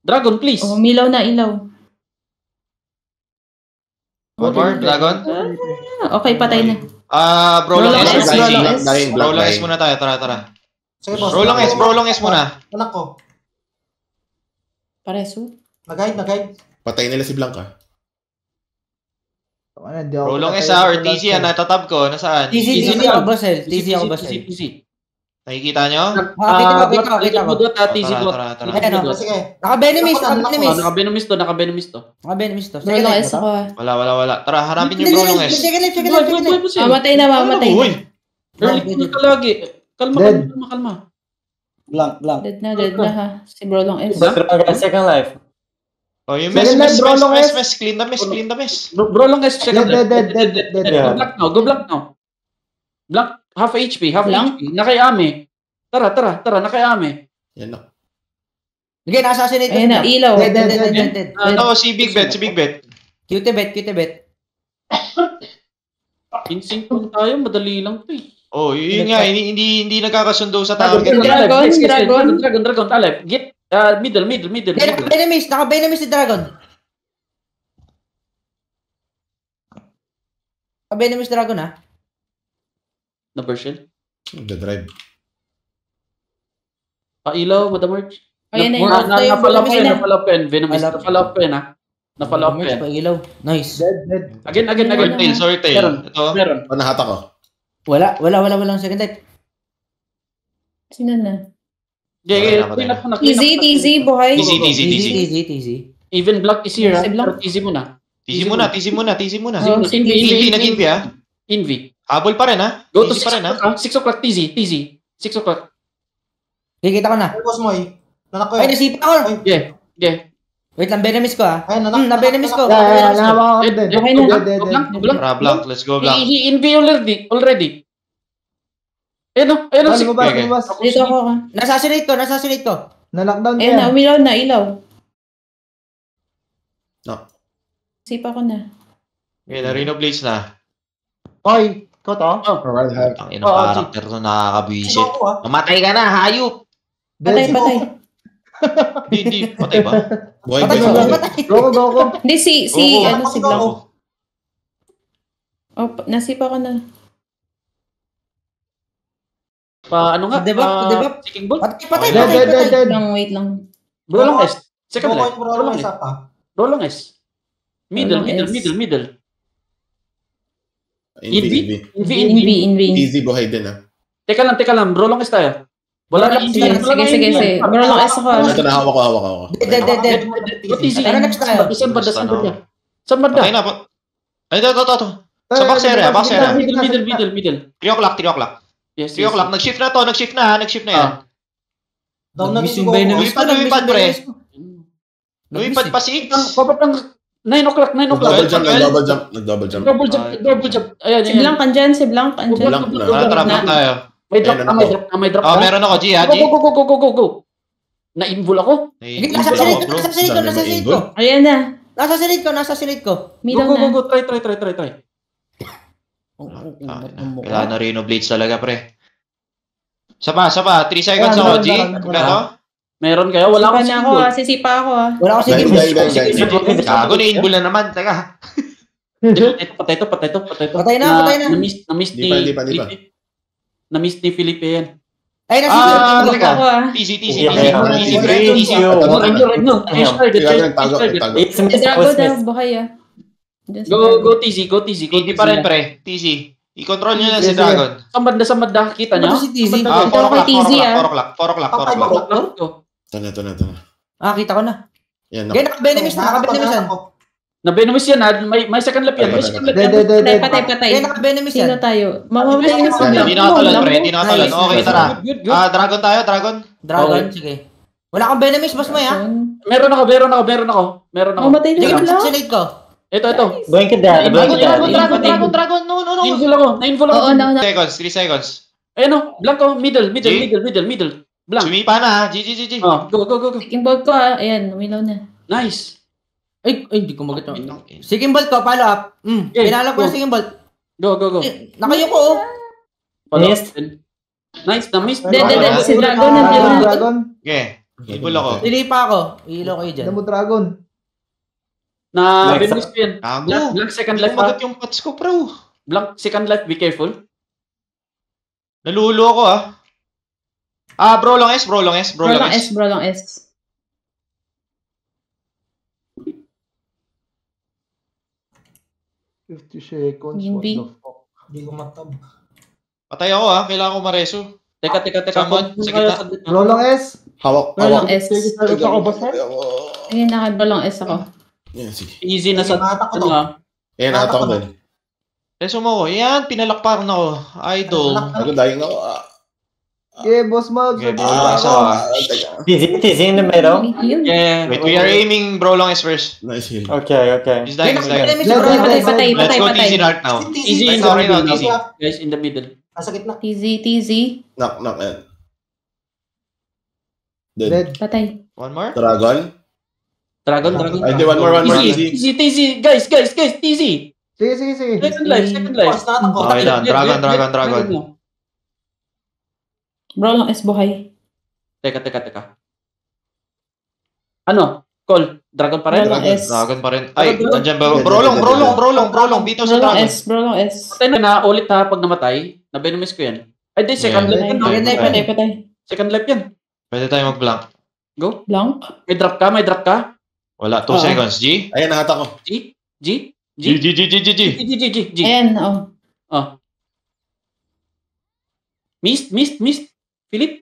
Dragon, please. Oh, na, ilaw. One more, Dragon? Ah, okay, patay na. Ah, uh, bro lang S. Bro lang S. Bro lang S muna tayo, tara, tara. Sige, Bro lang S, bro lang S muna. Anak ko. Pareso. mag guide mag guide Patay nila si Blanca. Ano, Bro lang S ha, ah, or TC ah, natatab ko. Nasaan? TC, TC ako, boss. Eh. TC ako, boss. Eh. TC, TC. Nakikita nyo? Nakakita ah, ah, ko, kita ko, kita ko. Dot at easy Naka-venomist, naka-venomist. Naka-venomist to, naka-venomist to. Naka-venomist to. Sige lang, isa ko. Ah. Wala, wala, wala. Tara, harapin yung Bruno guys. Sige lang, sige lang, sige lang. Mamatay na, ano mamatay na. Early kill ka lagi. Kalma, kalma, kalma. Blank, blank. Dead na, dead na ha. Si Brolong S. Second life. Oh, yung miss, miss, miss, miss, miss, clean the miss, clean the miss. Brolong S, second life. Dead, dead, dead, dead. Go black now, go black now. Black Half HP, half Lang? HP. Nakiami. Tara, tara, tara, nakiami. Yan na. Sige, na-assassinate Ayun na, ilaw. Dead, dead, dead, dead, dead. Ah, no, si Big Bet, si Big Bet. Cute bet, cute bet. Insync lang tayo, madali lang 'to eh. Oh, yun nga, hindi, hindi, hindi nagkakasundo sa target. Dragon, dragon, dragon, dragon, dragon, talep. Get, uh, middle, middle, middle. middle. Benemis, naka-benemis si Dragon. naka si Dragon, ha? Ah na version? The drive. Pailaw, ah, Madam merch? Oh, Ayan na, na, na, na-follow up yan, na-follow up yan. Venomous, na-follow Na-follow up yan. Pailaw. Nice. Dead, dead. Again, again, again. Sorry, tail, sorry, tail. Meron, Ito. meron. Panahata ko. Wala, wala, wala, walang second life. Sino na? Yeah, yeah, Easy, easy, boy. Easy, easy, easy. Easy, easy, Even block is here, ha? Pero easy muna. Ah. Easy muna, easy muna, easy muna. Nag-invi, ha? Envy. Habol pa rin ha. Go to pa rin ha. 6 o'clock, TZ. TZ. 6 o'clock. Kikita ko na. Ay, boss mo eh. Nanak ko eh. Ay, nasipa ko. Ay, yeah. Yeah. Wait lang, benemis ko ha. Ah. Ay, nanak, hmm, na-benemis ko. Yeah, nanak ko. Blank. Let's go, Blank. He-envy already. already. Ayun o, ayun o. Sige, okay. Dito ako. Nasasinate ko, nasasinate ko. Na-lockdown ko yan. Ayun na, eh, umilaw na, ilaw. No. Sipa ko na. Okay, na-reno na. Hoy, ko to? Oh. Alright, have. Ang inang oh, oh, character to, nakakabwisit. Ah. Mamatay ka na, hayop! Patay, patay. Hindi, Patay ba? Buhay patay, ba? Patay. Goko, goko. Hindi, si, si, ano, si Blanco. Oh, nasipa ko na. Pa, ano nga? Diba? Uh, diba? Seeking ball? Patay, patay, patay, patay. patay. Dead, Lang, wait lang. Bro lang S. Second life. Bro lang S. Bro S. Middle, middle, middle, middle. Invi, Invi. Invi, Invi. Invi, Easy buhay din ah. Teka lang, teka lang. Rolong is tayo. Wala lang. Sige, sige, sige. sige. Rolong is ako. Ito na, hawak ko, hawak ko. Dead, dead, dead. What is it? Ano next tayo? Saan banda, saan banda? Saan banda? Okay na po. Ay, ito, ito, ito. Sa box area, box area. Middle, middle, middle, middle. 3 o'clock, 3 o'clock. Yes, 3 o'clock. Nag-shift na to, nag-shift na nag-shift na yan. Ah. Down na mismo. Lumipad, lumipad, pre. Lumipad eh. pa si Ig. Kapag 9 o'clock, 9 o'clock. Double jump, double jump, double jump. Ah, double jump, double jump. Ayan, Si Blanc andyan, si Blanc andyan. Blanc na. Nakatrap na tayo. May drop na, may drop na, may drop oh, na. Oh, meron ako, G, ha, ah, G. Go, go, go, go, go, go, go. Na-invul ako. Nasa silid ko, nasa silid ko, nasa silid ko. Ayan na. Nasa silid ko, nasa silid ko. Go, go, go, go, try, try, try, try, try. Kailangan na Reno Blades talaga, pre. Saba, saba. 3 seconds ako, G. Pero, Meron kayo? Wala akong single. Ako, ah. sisipa ako. ha. Ah. Wala akong single. Guys, guys, guys. Gago na inbul na naman. Teka. Ito, patay to, patay to, patay to. Patay na, patay na. na na ni... Di pa, di pa, Na-miss ni Felipe yan. Ay, nasi ah, Ako, ah. TC, TC, TC. TC, TC. Drago daw, buhay ah. Go, go go TC, go TC. pa rin pre, TC. I-control nyo na si Dragon. Sa banda, sa banda. Kita nyo? Ano si TZ? Ah, 4 o'clock, 4 o'clock, 4 ah. o'clock, 4 o'clock. Ito na, ito na, ito na. Ah, kita ko na. Yan, oh, Yan naka-venomous oh, oh. na, naka-venomous yan. Na-venomous ah. yan, ha? May, may second lap yan. May second lap yan. Patay, patay, patay. Yan, naka-venomous yan. Sino tayo? Mamamatay na sa Hindi nakatalan, pre. Hindi Okay, tara. Ah, dragon tayo, dragon. Dragon, sige. Wala akong venomous, boss mo, ha? Meron ako, meron ako, meron ako. Meron ako. Mamatay na yun lang. Sige, ko. Ito, ito. Blanket daddy. Dragon, dragon, dragon, dragon, dragon. No, no, no. Nine ako. ako. Oo, no, no. Seconds, 3 seconds. Ayun, no. Blanco, middle, middle, middle, middle, middle. Blank. Sumi pa na ha. Gigi, GG. Oh, go, go, go, go. Second ball ko ha. Ah. Ayan, umilaw na. Nice. Ay, ay hindi ko magito. Second ball ko, follow up. Mm, okay, Pinalap ko yung second ball. Go, go, go. Eh, nakayo ko oh. Follow yes. Nice, na-miss. Dead, dead, dead. Si Dragon na Dragon. Dragon. Okay. Ibol ako. Dilipa ako. Ilo kayo dyan. Damo Dragon. Na, binis ko yan. Gago. Black second life. Kumagat ah. yung patch ko, bro. Black second life. Be careful. Nalulo ako ah. Ah, bro long S, bro long S, bro, bro long S. S. Bro long S. Fifty seconds, Hindi. what the fuck? Hindi ko matab. Patay ako ha, ah. kailangan ko mareso. Teka, teka, teka. Samad, sa gitna. Bro long S. Hawak, Bro long S. Ito ako ba, sir? Ayun na, bro long S ako. Yan, sige. Easy na sa... Ano ha? Ah? Yan, nata ko din. Reso mo ko. Yan, pinalakparan ako. Idol. Ako dying ah. ako. Yeah, Boss Mugs. Yeah, Bro Long is ako. Tizin, Tizin na meron? Yeah, Wait, we are aiming Bro Long is first. Nice heal. Okay, okay. He's dying, he's dying. Let's go TZ Narc now. TZ in the middle. Guys, in the middle. Masakit ah, na. TZ, TZ. Knock, knock, yan. Dead. Dead. Patay. One more? Dragon? Dragon, dragon. Ay, di, one more, one more. TZ, TZ. Guys, guys, guys, TZ. Sige, sige, sige. Second life, second life. Okay, Dragon, dragon, dragon. Bro lang S buhay. Teka, teka, teka. Ano? Call. Dragon pa rin? Dragon, Dragon, S. Dragon pa rin. Ay, Dragon. nandiyan ba? Brolong, brolong, brolong, brolong. Bitaw sa Dragon. S, Brolong S. Patay na na, ulit ha, pag namatay, nabenomis ko yan. Ay, di, second Yeah. life Patay, yan. no? patay, patay, patay. Second life yan. Pwede tayo mag-blank. Go. Blank? May drop ka, may drop ka. Wala, 2 Oo. seconds. G? Ayan, nakata ko. G? G? G? G, G, G, G, G, G. G, G, G, G. Ayan, oh. Oh. Ah. Missed, missed, missed. Philip?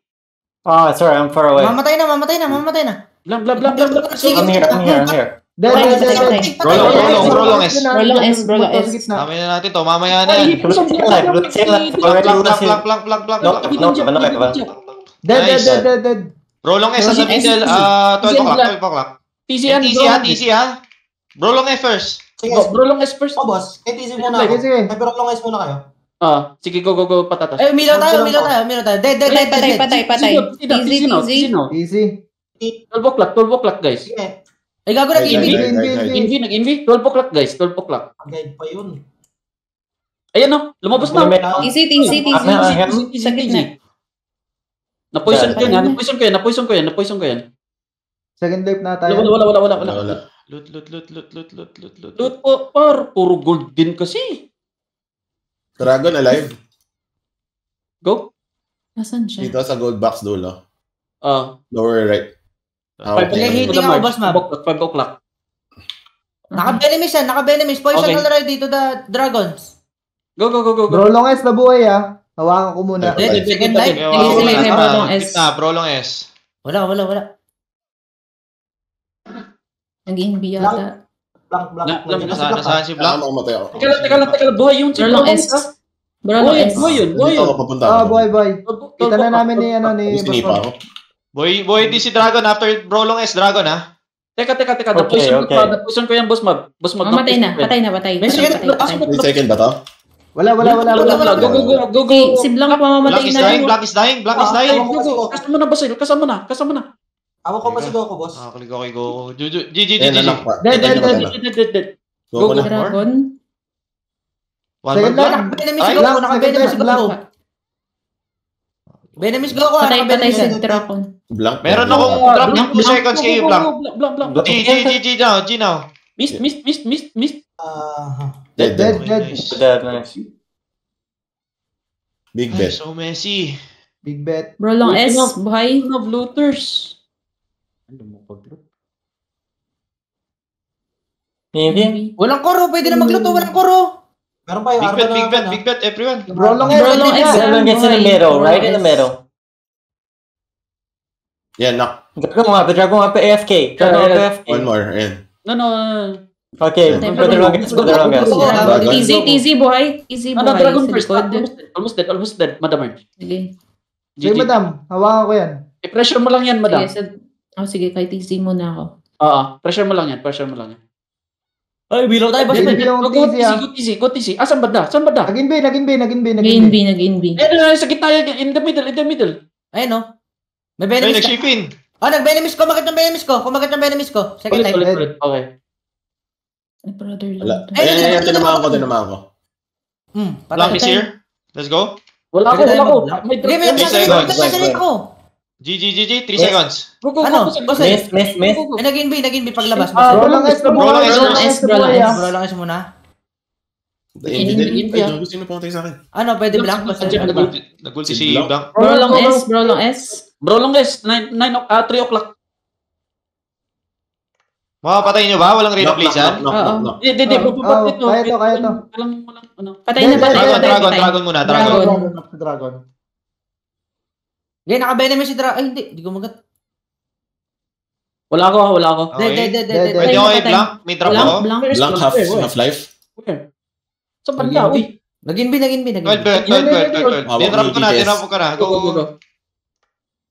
Ah, oh, sorry, I'm far away. Mamatay na, mamatay na, mamatay na. Blam, blam, blam, blam, blam. I'm here, I'm here, I'm here. Dead, dead, dead, dead. Rolong, rolong, rolong S. Rolong S, rolong S. Mamaya na natin to, mamaya na yan. Blood cell, already una sila. Plank, plank, No, no, no, no, Dead, dead, dead, dead, dead. Rolong S sa middle, ah, 12 o'clock, 12 o'clock. TC yan, TC ha, ah, TC ha. Ah. Rolong S first. Sige, rolong S first. Oh, boss, kay TC muna ako. Kay rolong S muna kayo. Ah, sige, go, go, go, patatas. Eh, milo tayo, milo tayo, milo tayo. Dead, dead, dead, patay, patay, patay. Easy, easy. Easy. 12 o'clock, 12 o'clock, guys. Ay, eh, gago nag-invi. Invi, nag-invi. 12 o'clock, guys. 12 o'clock. Guide pa yun. Ayan no, lumabas na. Easy, easy, easy. Ah, ah, ah, Sakit na. Na-poison ko yan, na-poison ko yan, napoison ko yan, napoison ko yan. Second life na tayo. Wala, wala, wala, wala. Loot, loot, loot, loot, loot, loot, loot, loot. Loot po, par, puro gold din kasi. Dragon alive? Go. Nasaan siya? Dito sa gold box dulo. Ah. Lower right. Ah, Pag okay. hindi ako boss map. 5 o'clock. Naka-venomous siya, naka-venomous. Poison okay. already to the dragons. Go, go, go, go. go. Bro, long S, mabuhay ah. Hawakan ko muna. Then, second life. Hindi sila yung bro, long S. Bro, long S. Wala, wala, wala. Nag-inbi Blank, blank. Na, blank, nasa, nasa si Blank. Ano umatay ako? Teka lang, teka lang, teka lang. Buhay yung si Blank. Bro, buhay, buhay yun, buhay yun. Ah, buhay, buhay. Kita na namin ni, ano, ni... Sinipa ako. Boy, buhay din si Dragon after Brolong S, Dragon, ha? Teka, teka, teka. Okay, Napoison okay. ko pa. ko yan, boss mag. Boss mag. Mamatay na. Patay na, patay. May second, may second ba to? Wala, wala, wala, wala, wala. Go, go, go, go, go. Si Blanc pa ah, mamatay na. Black is dying, Black is dying, Black is ah, dying. Go, go. Kasama na, Basil. Eh. Kasama na, kasama na. Ako ko pa si Goku, boss. Ah, click ako kay Goku. Juju, GG, GG. Dead, dead, dead, dead, dead, dead. Goku na. Dragon. One more block. Naka-venomous si Goku, naka-venomous si Goku. Venomous Goku, patay, patay si Dragon. Blank. Meron akong drop ng 2 seconds kayo, Blank. Blank, blank, blank. GG, GG now, G now. Missed, missed, missed, missed, missed. Uh-huh. Dead, dead, dead. Dead, nice. Big bet. so messy. Big bet. Bro, long S, buhay. Of looters. Maybe. Walang koro, pwede na magluto, walang koro. Meron pa yung Big bet, big bet, ano? big bet, everyone. Brolong, brolong, everyone gets in the middle, right in the middle. Yeah, no. Dragon nga dragon nga pa, AFK. Dragon nga AFK. One more, yeah. No, no, no. Okay, brother Rongas, brother Rongas. Easy, easy buhay. Easy buhay. Ano, dragon first. Almost dead, almost dead, madam. Sige. Sige, madam. Hawakan ko yan. I-pressure eh, mo lang yan, madam. Sige, oh, sige, kahit easy muna ako. Oo, pressure mo lang yan, pressure mo lang yan. Ay, bilaw tayo. Basta may bilaw. Gutisi, ah. gutisi, Asan ah, ba na? Saan ba na? Nagin B, nagin B, nagin B, nagin B. Nagin B, nag B. Eh, ayun, sa gitna, in the middle, in the middle. Ayun, no? Oh. May venomous. Ay, nagsipin. Oh, ah, nag-venomous ko. Kumagat ng venomous ko. Kumagat ng venomous ko. Second time. Ulit, ulit, Okay. Ay, brother. Wala. Ayun, ayun, ayun. Tinamahan ko, tinamahan ko. Hmm. Lock here. Let's go. Wala ko, wala ko. May drip. GG, GG, 3 seconds. Go, go, ano? go, go, Mes, mes, mes. Ay, nag-inbay, nag-inbay paglabas. Uh, ah, roll ang S na muna. Roll ang S, roll ang S. Roll ang S muna. Ano, pwede blank? Nag-ulti si blank. Roll ang S, bro ang S. Bro, long guys, 9 3 o'clock. Mapapatay niyo ba? Walang rate of place, ha? Hindi, hindi, hindi. Kaya to, kaya to. Walang, walang, ano. Patayin na ba? Dragon, dragon, dragon muna. Dragon. Dragon. Hindi, naka-venom si Dra. Ay, hindi. Hindi ko magat. Wala ako, wala ako. Okay. De, de, de, de, de. Pwede ako i-blank? May drop ako? Blank, blank half, half-life? Where? Sa banda, uy. Nagin bi, nagin bi, nagin bi. Gold bird, gold bird, gold bird. Dinrap ko na, dinrap ko na. Go, go, go.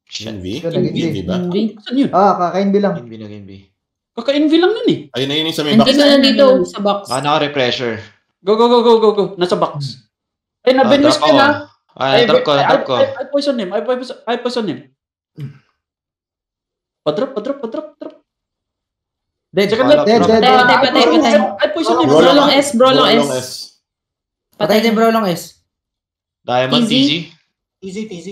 Shit. Envy? Envy ba? Saan yun? Ah, kakain bi lang. Envy, nagin bi. Kakain bi lang nun eh. Ayun na yun sa may box. Nandito na dito, sa box. Baka naka-refresher. Go, go, go, go, go, go. Nasa box. Ay, na-benwish ka na. Ah, ay, I drop ko, I, drop ko. I, I, I poison him. I, poison, I poison him. Padrop, padrop, padrop, drop. Dead, second left. Dead, dead, dead. Patay, patay, patay. I poison him. Brolong S, bro long S. Patay din bro long S. Diamond, easy. Easy, TZ.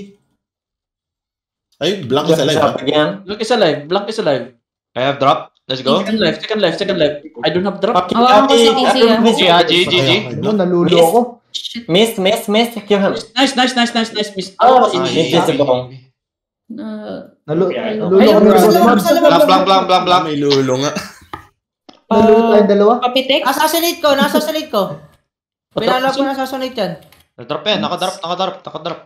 Ay, Blank is alive. Ah. Blank is alive. Blank is alive. I have drop. Let's go. Second left, second left, second left. I don't have drop. Fucking oh, Abby. Abby. Yeah, GG, GG. Yun, nalulo ako. Miss, miss, miss. Kill him. Nice, nice, nice, nice, nice, miss. Ah, oh, oh miss is a bomb. Na... Nalulo ako. Blank, blank, blank, May lulo nga. Nalulo tayong dalawa. Papitek? Assassinate ko, na-assassinate ko. Pinalo ko na-assassinate yan. Nadrap yan, nakadrap, nakadrap, nakadrap.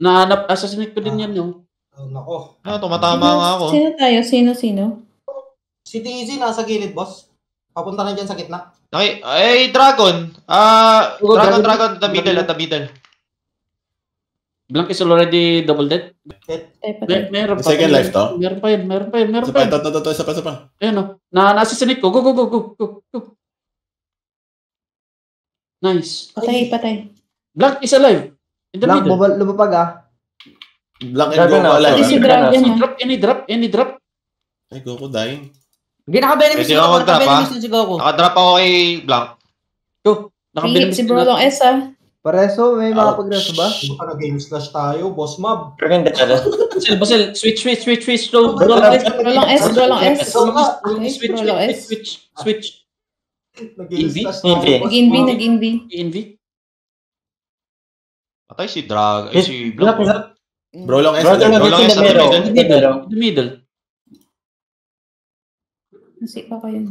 Nahanap, assassinate ko din ah. yan yung. Oh, nako. Ah, tumatama nga ako. Sino tayo? Sino, sino? Si TZ nasa gilid, boss. Papunta na dyan sa gitna. Okay. Ay, Dragon. Ah, uh, Dragon, Dragon, the middle, at the middle. Blank is already double dead. Eh, Mer meron pa. Second life to? Meron pa yun, meron pa yun, meron pa yun. Ito, ito, ito, isa pa, isa pa. o. Oh. Na, nasa sinig ko. Go, go, go, go, go, go. Nice. Patay, patay. Blank is alive. In the Blank, middle. Blank, lumapag ah. Blank and Dragon Goku alive. Si Dragon. Ah. Drop, any drop, any drop. Ay, Goku dying. Hindi, naka-benefits Pwede ako ako. drop Naka-benefits yung sigaw ko. Nakadrop ako kay Blank. Yo, Hihit si Brolong S ah. Pareso, may mga pagreso ba? Ano, game slash tayo, boss mob. Maganda ka na. Basel, Basel, switch, switch, switch, switch, slow, slow, slow, Brolong S, Brolong S. Okay, switch, switch, switch, switch. Nag-game Envy? slash tayo. Envy. Nag-envy, nag-envy. Patay si Drag, ay si Blank. Bro, long S. Brolong S. Brolong S. Brolong S. Brolong S. Nasip ako yun.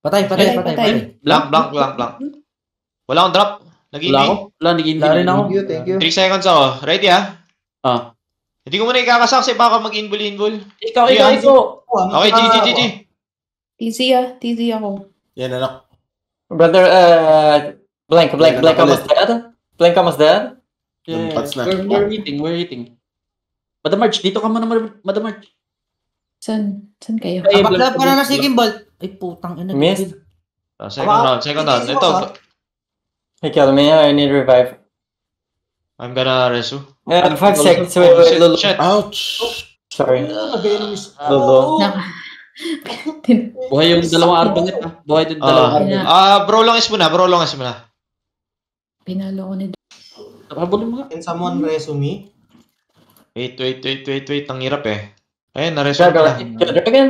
Patay, patay, patay. patay. patay. Blank, blank, blank, blank. Wala akong drop. Nag-ini. Wala ako. Wala, nag-ini. Wala rin ako. Thank you, thank you. 3 seconds ako. Ready ah? Ah. Hindi ko muna ikakasak kasi ako mag-invul-invul. Ikaw, ikaw, ikaw. Okay, GG, GG. Easy, ha? Easy ako. Yan, anak. Brother, uh, blank, blank, blank, almost dead. Blank, almost dead. Yeah. We're, we're eating, we're eating. Madam March, dito ka muna, Madam March. San? San kayo? Ay, bakla pa na si Kimball. Ay, putang ina. Miss? Oh, second round, second round. Ito. Ah. Hey, kill I need revive. I'm gonna resu. Yeah, five seconds. Wait, wait, wait. Shit. Ouch. Sorry. Ano Lolo. Buhay yung dalawang arbangit ah. Buhay yung dalawang ah. arbangit. Ah, bro lang is muna, bro lang is muna. Pinalo ko ni Habulin mo ka. Can someone resume? Wait, wait, wait, wait, wait. Ang hirap eh. Ayun, na-resolve na. Dragon.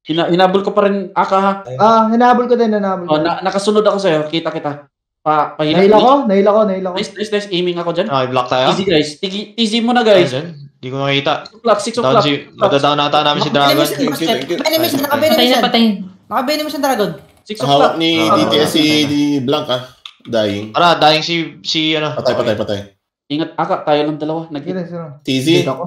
Hina hinabol ko pa rin, Aka ah, ha? Ah, hinabol ko din, hinabol ko. Oh, na nakasunod ako sa'yo, kita kita. Pa, pa naila ako, naila ako, naila ako. Nice, nice, nice. Aiming ako dyan. Ah, block tayo. Easy guys. Tigi, easy mo na guys. Ayun, Hindi ko nakita. 6 o'clock, 6 o'clock. Si, Madadown ata namin si Dragon. Patay na, patay. Nakabili mo siya Dragon. 6 o'clock. Hawak ni ah, DTS si Blank ah. Dying. Tara, dying si, si ano. Patay, patay, patay. Ingat aka, tayo lang dalawa. Nag Sila, sila. Tizzy, Dito ako.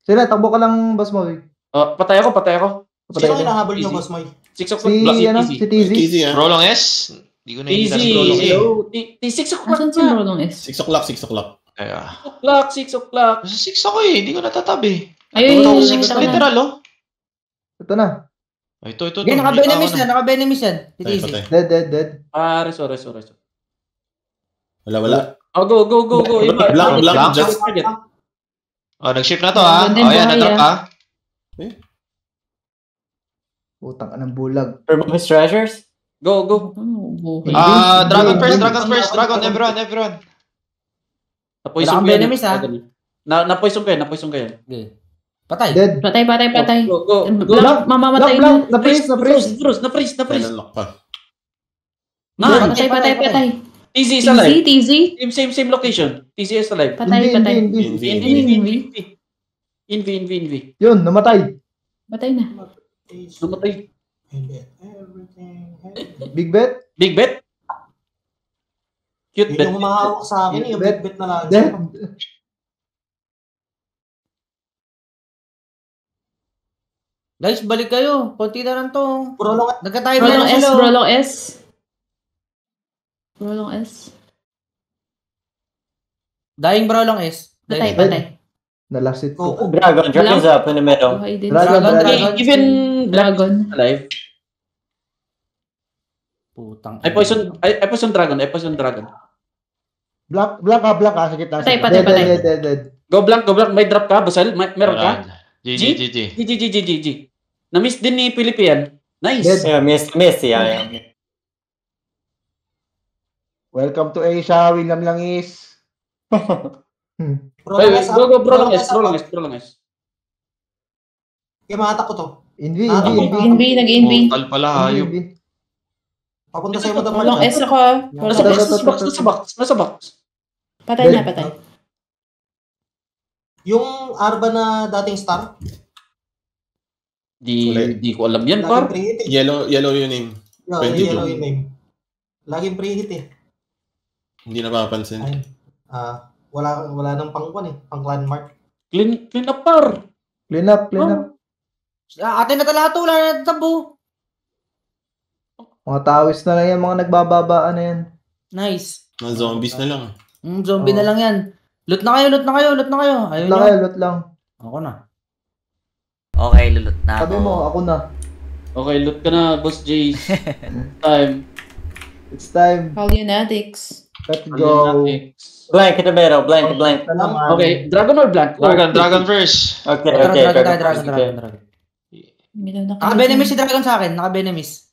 Sila, takbo ka lang, boss mo. eh. Oh, patay ako, patay ako. Patay Sino ako. hinahabol niyo, Easy. boss Moy? Six o'clock, Si, block, ano, si easy. Tizzy. Tizzy, ha? Rolong S? Hindi ko na Easy. Easy. Hello. T- t- Six o'clock Asan si Rolong S? 6 o'clock, 6 o'clock. Kaya, Six o'clock, six o'clock. nasa 6 ako eh. Hindi ko natatabi. Ayun, Ito, yun, yun, 6 literal, oh. Ito na. Ito, ito, ito. Hindi, naka-venomous yan, naka-venomous yan. Dead, dead, dead. Ah, sorry, sorry, sorry. Wala, wala. Oh, go, go, go, go. Black, black, black. Just... Oh, nag-ship na to, ha? Ah. Oh, yan, na-drop, ha? Eh? Utang ka ng bulag. Hermes Treasures? Go, go. Ah, Dragon first, Dragon first, Dragon, everyone, everyone. Napoison kayo. Enemies, ah. Na napoison kayo, napoison kayo. Okay. Patay. Dead. Patay, patay, patay. Go, go, go. Black, mamamatay na. Na-freeze, na-freeze. Na-freeze, na-freeze. Na-freeze, na-freeze. Patay, patay, patay. TZ is alive. TZ, TZ. Same, same, same location. TZ is alive. Patay, patay. Invi, Invi. Invi, Invi, Invi. Yun, namatay. Patay na. Namatay. Big bet? Big bet? Cute bet. Yung humahawak sa akin, yung big bet na lang. Guys, balik kayo. Konti na lang to. Prolong. Nagka-timer na. Prolong S, prolong S. Brolong S. Dying Brolong S. Patay, patay. The last hit ko. Oh, Dragon. Dragon's up. Ano meron? Okay, Dragon, Dragon. Dragon. Even Dragon. Alive. Putang. Ay, poison. Ay, poison dragon. Ay, poison dragon. Black, black ah, black ah. Sakit na. Ah, patay, patay, patay. Dead, dead, dead. Go black, go blank. May drop ka, Basel? May, meron ka? GG, GG. GG, GG, GG. Na-miss din ni Philipian. Nice. Yeah, miss, miss. Yeah, yeah. Welcome to Asia, William Langis. hmm. Bro, wait, wait, go, go, bro, lang, bro, Langis, bro, Langis. Ah. Kimata ko to. Invi, ah, Invi, Invi. nag-Invi. Mortal pala, hayop. Papunta sa'yo mo dapat. Walang S ako. Ah. Nasa box, nasa box, nasa box, nasa box. Patay na, patay. Yung Arba na dating star? Di, di ko alam yan, par. Eh. Yellow, yellow yung name. Yeah, yellow yung name. Eh. Laging pre-hit eh. Hindi napapansin. Ay, uh, ah, wala, wala nang pangkuan eh. Pang landmark. Clean, clean up par. Clean up, clean oh. up. Ah, atin na talaga to. Wala na natabo. Mga tawis na lang yan. Mga nagbababaan na yan. Nice. Mga zombies na lang. Mm, zombie oh. na lang yan. Loot na kayo, loot na kayo, loot na kayo. Ayun loot na kayo, loot lang. Ako na. Okay, lulot na ako. Sabi mo, ako na. Okay, loot ka na, Boss J. time. It's time. Call you Let's ano go. Eh? Blank in the middle. Blank, blank. Okay, dragon or blank? Dragon, dragon first. Okay, okay. Dragon, dragon, dragon, dragon, dragon, dragon. Naka-venomous si Dragon sa akin. Naka-venomous.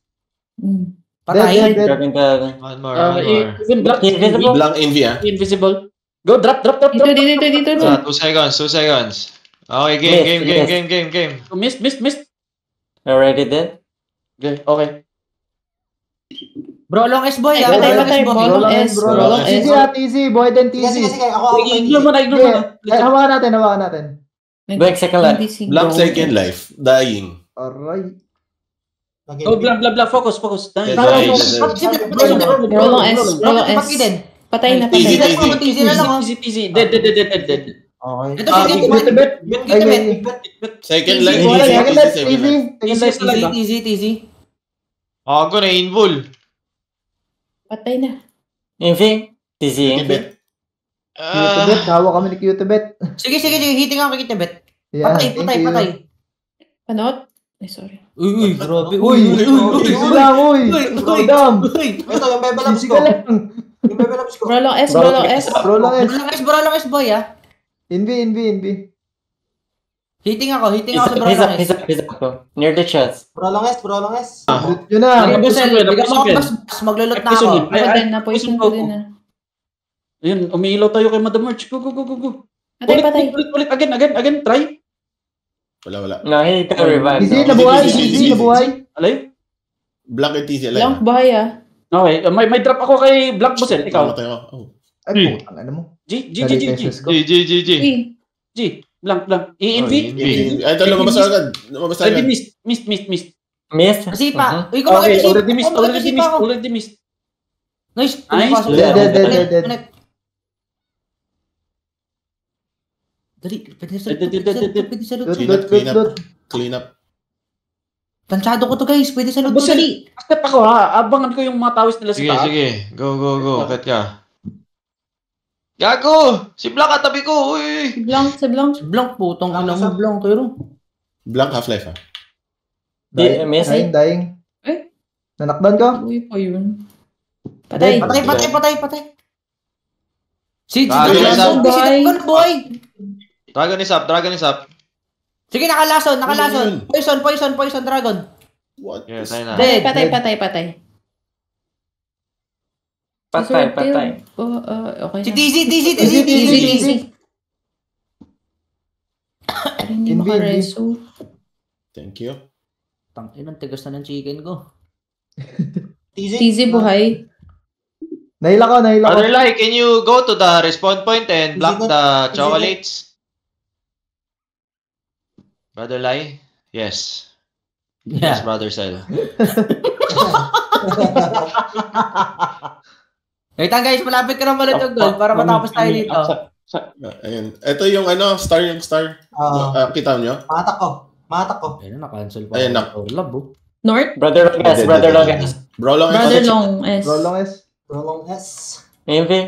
Mm. Patayin. Dragon, dragon. One more, one uh, more. Even black, invisible. Blank envy, ah. Invisible. Go, drop, drop, drop, drop. Dito, dito, dito. So, two seconds, two seconds. Okay, game, game, game, game, game, game. Missed, missed, missed. Already dead? Okay, okay. Bro, long S boy. Wala tayo, tayo. Bro, long S. Bro, long S. Easy at easy. Boy, then TC. Sige, sige. Ako, ako. Ignore mo na, ignore mo na. Hawakan natin, hawakan natin. Black second life. Black second life. Dying. Alright. Oh, blah, blah, blah. Focus, focus. Dying. Bro, long S. Bro, long S. Patay na, patay. Easy, easy, easy, easy. Dead, dead, dead, dead, dead. Okay. Ito, sige, bet, bet, bet, bet, bet, bet. Second life. Second life, easy. Second life, easy, easy. Ako rain bull. Patay na. Enfim, sisihin. Cutebet. Uh, Cutebet, hawak kami ni Cutebet. Sige, sige, sige. Hiting ako kay Cutebet. Yeah, patay, patay, patay. Panot? Ay, sorry. Uy, uy, grabe. Uy, uy, uy, uy, uy, uy, uy, uy, Ito, yung bebelabs ko. Yung bebelabs ko. Brolong S, Brolong S. Brolong S. Brolong S, Brolong S, boy, ah. Invi, invi, invi. Hiting ako, hiting ako sa Brolong S. Hisa, Exacto. Near the chest. Prolonges, prolonges. Ah. Yun na. Ay, busin, bigyan mo mas, maglulot na ako. Ay, na po yung ko din na. Ah. Ayun, umiilaw tayo kay Madam March. Go, go, go, go, go. ulit, Ulit, ulit, again, again, again, try. Wala, wala. No, hindi ka revive. Easy, nabuhay, easy, nabuhay. Alay? Black and easy, alay. Black, buhay ah. Okay, uh, may, may drop ako kay Black Boss, ikaw. tayo? Oh. Ay, putang, ano mo? G, G, G, G, G, G, G, G, G, G, blank, blank. ENV? Oh, ENV. Ay, ito, lumabas agad. Lumabas agad. Already missed, missed, missed, missed. Miss? Kasi pa. Mhm. Uy, kung okay, already missed, already missed, already missed. Nice. Nice. Dead, dead, dead, dead, Dali, pwede sa pwede sa loot. Clean up, clean up. Clean ko to guys, pwede sa loot. Dali. Step ako ha, abangan ko yung mga tawis nila sa Sige, sige. Go, go, go. Kat ka. Gago! Si Blanc katabi ko, uy! Si Blanc, si Blanc. Si Blanc, putong ano mo, Blanc, kayo. Blanc Half-Life, ha? Ah. Dying, dying, dying. Eh? Nanakdan ka? Uy pa yun. Patay, patay, patay, patay, patay. Si, si, Dragon, si Dragon Boy! Dragon is up, Dragon is up. Sige, nakalason, nakalason. Poison, poison, poison, Dragon. What? Yeah, is... Dead. Patay, patay, patay. Patay, Sir patay. Oo, oh, oh, okay na. Si Dizzy, Dizzy, Dizzy, Dizzy, Dizzy. Hindi makareso. Thank you. Tangin, ang tigas na ng chicken ko. Tizi Dizzy buhay. Naila ko, naila ko. Otherly, can you go to the respawn point and block the chocolates? Brother Lai? Yes. Yeah. Yes, Brother Sel. Wait lang guys, malapit ka na ulit yung goal para matapos tayo dito. Up, Ayan. Ito yung ano, star yung star. Uh, uh, kita nyo? Mata ko. Mata ko. Ayun, na-cancel pa. Ayun, na. Love, oh. North? Brother Longes, Brother Longes. Bro Longes. Brother Longes. Bro Longes. Bro Longes. Maybe.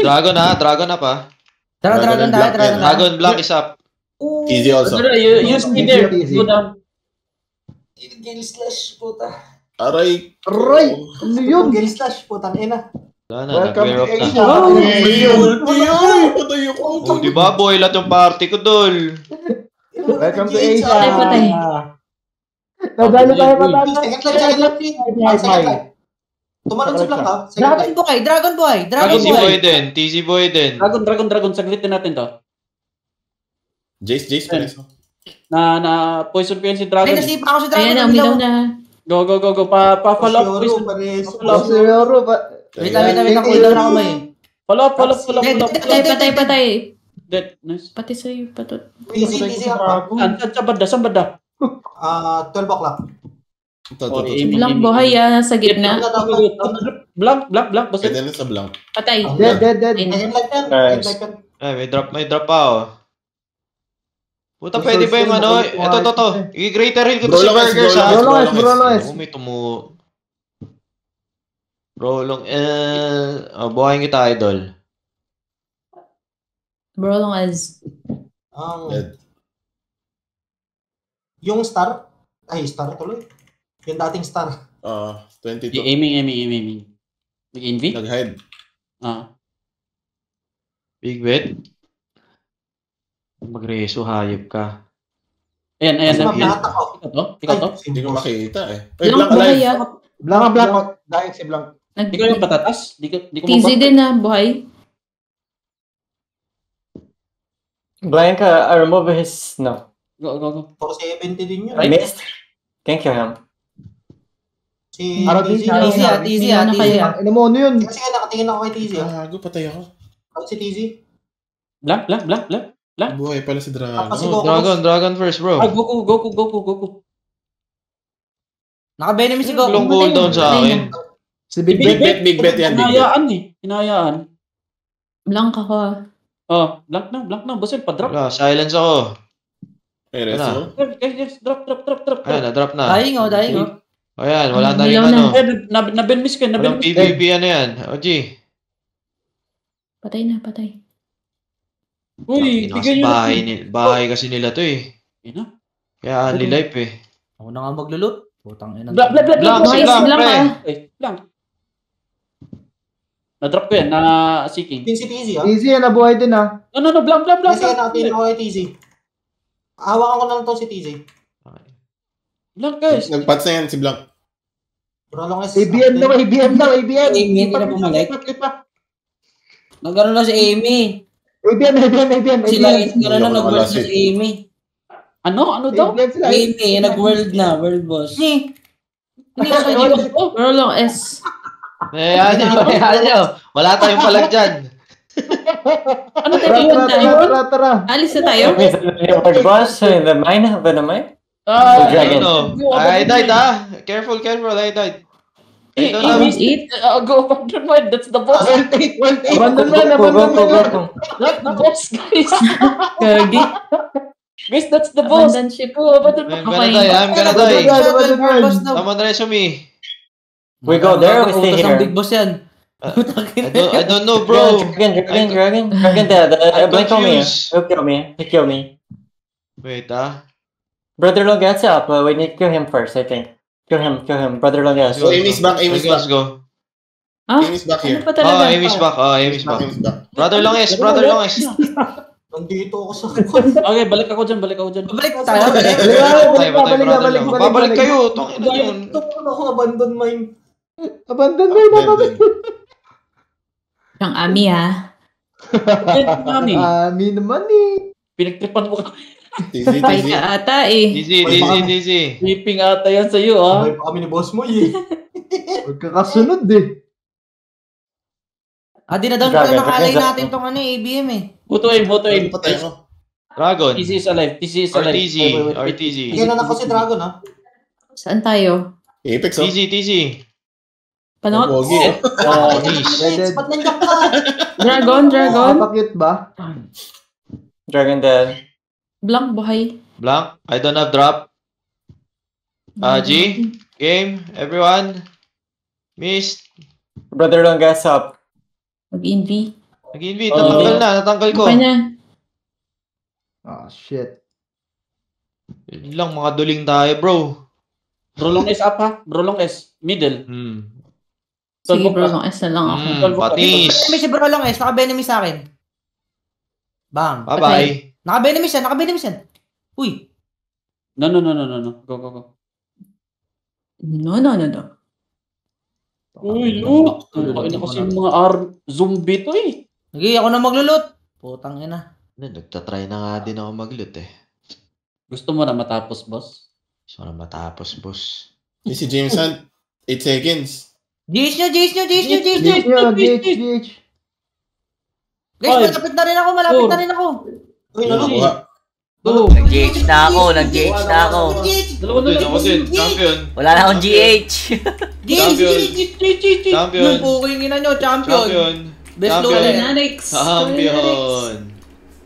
Dragon na, Dragon na pa. Dragon, Dragon, Dragon, Dragon, block is up. Easy also. You, you there, go down. Gale Slash, puta. Aray! Aray! Ano yun? Gale Slash, putang ina. Eh Wala na, Welcome to Asia. Oh, hey, ulti yun! Patay ako. Oh, di ba, boy? Lahat yung party ko, dol. Welcome to Asia. Patay, patay. Eh. Nagalo tayo patay. Second life, second life. Ay, second Tumalon sa blank ah. ha? Dragon Boy, Dragon Boy, Dragon Boy. Boy din, TC Boy din. Dragon, Dragon, Dragon, saglitin natin to. Jace, Jace, Jace na na poison ko yun si Dragon. Ay, nasipa ako si Dragon. Ayan, umilaw na. Go, go, go, go. Pa, pa, follow up. Poison, poison, Wait, wait, wait. Nakulang na ako eh. Follow up, follow up, follow up. Patay, patay, patay. Dead, nice. Pati sa'yo, patot. Easy, easy ako. Saan sa banda? Saan banda? Ah, 12 o'clock. Oh, blank buhay ah, nasa gitna. Blank, blank, blank. Basta. Pwede na sa blank. Patay. Dead, dead, dead. Ay, may drop, may drop pa oh. Puta, pwede ba yung ano? Ito, ito, ito. I-greater heal ko to si Burger sa... Brolong S, Brolong S. Bro, tumu... Brolong S. Eh, oh, buhayin kita, idol. Brolong S. Um, Yung star? Ay, star tuloy. Yung dating star. Ah, uh, 22. Yung aiming, aiming, aiming. Nag-envy? Nag-hide. Ah. Uh. Big bet? Magreso, hayop ka. Ayan, ayan. Mas mablahat ako. Ikaw to? Ikaw to? Hindi ko makita eh. Ay, Blank Blank buhay ah. Blank Blank. Dahil si Blank. Nag- ko yung patatas? Di, ko, di ko Tizi din na ah, buhay. Blank, uh, I remove his, no. Go, go, go. 70 din yun. I missed. Thank you, Ham. Si Araw din Tizi. siya. Tizi, ah, Ano kayo? ah. Ano mo, ano yun? Kasi nga nakatingin ako kay Tizi. ah. go, patay ako. Ano si Tizi? Blank, blank, blank, blank. La? Buhay pala si Dragon. Ah, si oh, Goku. Dragon, Dragon first, bro. Ah, Goku, Goku, Goku, Goku. Naka-venom si Goku. Long goal down sa akin. Si Big, big Bet, Big Bet yan. Hinayaan eh. Hinayaan. Blank ako. Oh, blank na, blank na. Bosin, pa-drop. Wala, silence ako. Eh, rest Yes, yes, drop, drop, drop, drop. Ayan, na-drop na. Dying oh, dying oh. oh. yan, wala ah, na rin ano. Eh, na-ben miss ka, na-ben miss ka. Walang PVP ano yan. OG. Patay na, patay. Uy, ina, kasi bahay, ni, bahay kasi nila to eh. Ina? Kaya Ali ano? Life eh. Ako na nga maglulot. Putang ina. Blank, blank, blank. Blank, blank, blank, blank, blank. Na-drop ko yan, na seeking. Easy, easy, ah. Easy, yan, nabuhay din, ah. No, no, no, blank, blank, blank. Easy, yan, nakapili ko kay TZ. Hawakan ko na lang to si TZ. Blank, guys. Nagpats na yan, si Blank. Bro, long as... ABM daw, ABM daw, ABM. Amy, hindi na bumalik. Nagano na si Amy. ABM, ABM, ABM. Sila Edgar na nag-world si Amy. Ano? Ano daw? Amy, nag-world na, world boss. Ni. Ni, Earl of S. Eh, nyo, ayan Wala tayong palag dyan. ano tayo yun tayo? Tara, tara. Alis na tayo? World boss, the mine, the mine? ay, I died ah. Careful, careful, I died. Uh, go That's the boss. the boss, guys. Guys, that's the boss. I'm gonna die. I'm gonna die. I'm gonna die. We go there. We stay here. Big boss yan. Uh, I, don't, I know, bro. Dragon, dragon, dragon, dragon, dad. Uh, do me. He'll kill me. He'll kill me. Wait, ah. Brother Long gets up. Uh, we need to kill him first, I think. Cure him, cure him. Brother Longas. So, Amy's back, Amy's back. Let's go. Huh? Ah, Amy's back ano here. Ano pa talaga? Oh, Amy's back. Oh, Amy's back. Amy's back. Brother Longas, brother Longas. Nandito ako sa Okay, balik ako dyan, balik ako dyan. Balik tayo. Balik tayo, balik tayo, balik tayo. Babalik kayo. Tungin na yun. Tungin ako, abandon mine. Abandon mine, abandon. Ang ami, ha? Ami naman, eh. Pinagtripan mo ka. Dizzy, Dizzy. ka ata eh. Dizzy, Dizzy, Dizzy. Sleeping ata yan sa'yo ah. Sabay pa kami ni boss mo eh. Huwag ka kasunod eh. Ah, dinadown ko na nakalay natin tong ano eh, ABM eh. Butuin, butuin. Patay ko. Dragon. TC is alive. TC is alive. Or TZ. Or na Kailan ako si Dragon ah. Saan tayo? Apex oh. TZ, TZ. Panot? Bogi oh. Oh, niche. Ba't Dragon, Dragon. Kapakit ba? Dragon dead. Blank buhay. Blank? I don't have drop. Uh, mm-hmm. G? Game? Everyone? Miss. Brother Longas up. Mag-envy. Mag-envy. Oh, natanggal na. Natanggal ko. Okay Ah, oh, shit. Yun lang, mga duling tayo, bro. Brolong S up, ha? Brolong S. Middle. Hmm. Sige, Brolong S na lang ako. Mm, patis. May si Brolong S. Naka-enemy sa akin. Bang. Bye-bye. Naka-venomous yan, naka-venomous yan. Uy. No, no, no, no, no, no. Go, go, go. No, no, no, no. Uy, look! Kakain kasi yung mga ar zombie to eh. Sige, ako na maglulot. Putang ina. Nagtatry na nga din ako maglut eh. Gusto mo na matapos, boss? Gusto na matapos, boss. Yung si Jameson, Hunt, 8 seconds. Jace nyo, Jace nyo, Jace nyo, Jace nyo, Jace nyo, Jace, Jace. Guys, malapit na rin ako, malapit na rin ako. Oh, Nag-GH na ako, nag-GH na ako. Dalawa na lang. champion. Wala na akong GH. Champion. Champion. Yung puko yung ina nyo, champion. Champion. Best lola na, Alex. Champion.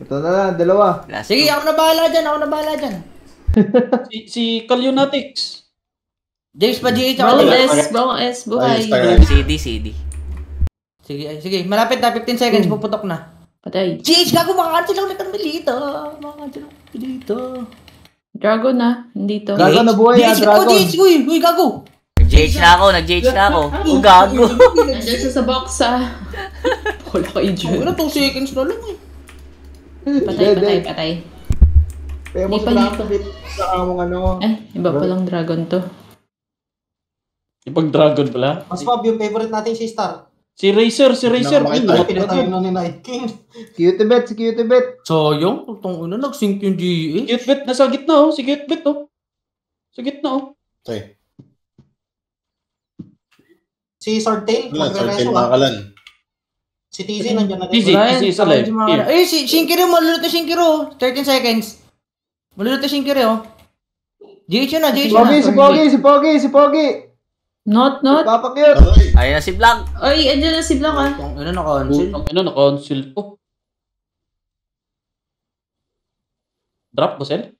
Ito na lang, dalawa. Sige, ako na bahala dyan, ako na bahala dyan. si, si Kalyonatics. James pa GH ako. Bawang S, bawang S, buhay. CD, CD. Sige, sige, malapit na, 15 seconds, hmm. puputok na. Patay. Jeez, gago, makakancel ako na Carmelita. Makakancel ako Carmelita. Dragon na, ah. nandito. Gago na buhay, ah, oh, Drago. Jeez, uy, uy, gago. Nag-JH na ako, nag-JH na ako. Ang oh, gago. Nandiyan siya sa box, ah. Wala ka, Adrian. Wala, 2 seconds na lang, eh. Patay, patay, patay. Kaya mo sa lang sa among ano. Eh, iba pa lang dragon to. Ibang dragon pala? Mas Fab, yung favorite natin si Star. Si Razer, si Razer. Nakakita tayo na ni Night King. Cutebet, si Cutebet. So, yung, itong una, nag-sync yung GE. Cutebet, nasa gitna oh. Si Cutebet oh. Sa gitna oh. Okay. Si Sortail, Wala, Sortail makakalan. Si TZ nandiyan na rin. TZ, TZ is alive. Eh, si Shinkiro, malulot na Shinkiro. 13 seconds. Malulot na Shinkiro oh. GH yun na, ah, GH yun na. Ah. Si Pogi, si Pogi, si Pogi, si Pogi. Not, not. Papakyat. Ayun na si Blanc. Oy, andyan na si Blanc ah. Ano na council? Ano ina na council ko. Oh. Drop ko, Sel?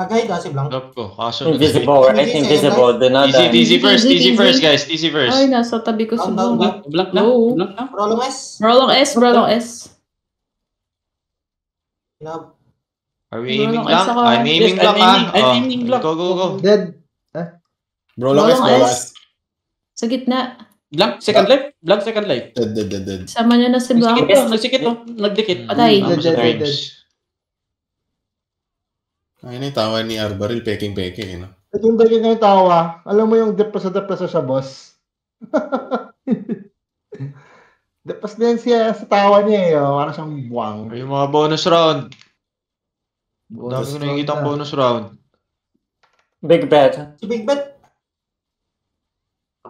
Nag-hide si Blanc. Drop ko. Kaso Invisible, right? Invisible. The not uh, Easy, easy first, easy first, guys. Easy first. Ay, nasa tabi ko si Blanc. Blanc na. Blanc na. Rolong S. Rolong S, Rolong S. Love. Are we aiming Blanc? Ah. I'm aiming Blanc I'm ah. aiming oh. Blanc. Go, go, go. Dead. Bro, long S, bro, S. Sa gitna. Blank, second life. Blank, second life. Dead, dead, dead, dead. Sama niya na si Blanco. Nagsikit, nagsikit, oh. Nagdikit. Patay. Dead, dead, dead, dead. Ay, na tawa ni Arbaril, peking-peking, eh, no? At yung dagdag ng tawa, alam mo yung depresa-depresa siya, boss. Depas din siya sa tawa niya, eh, oh. Parang siyang buwang. yung mga bonus round. Bonus Dami ko nakikita ang bonus round. Big bet. Si Big bet,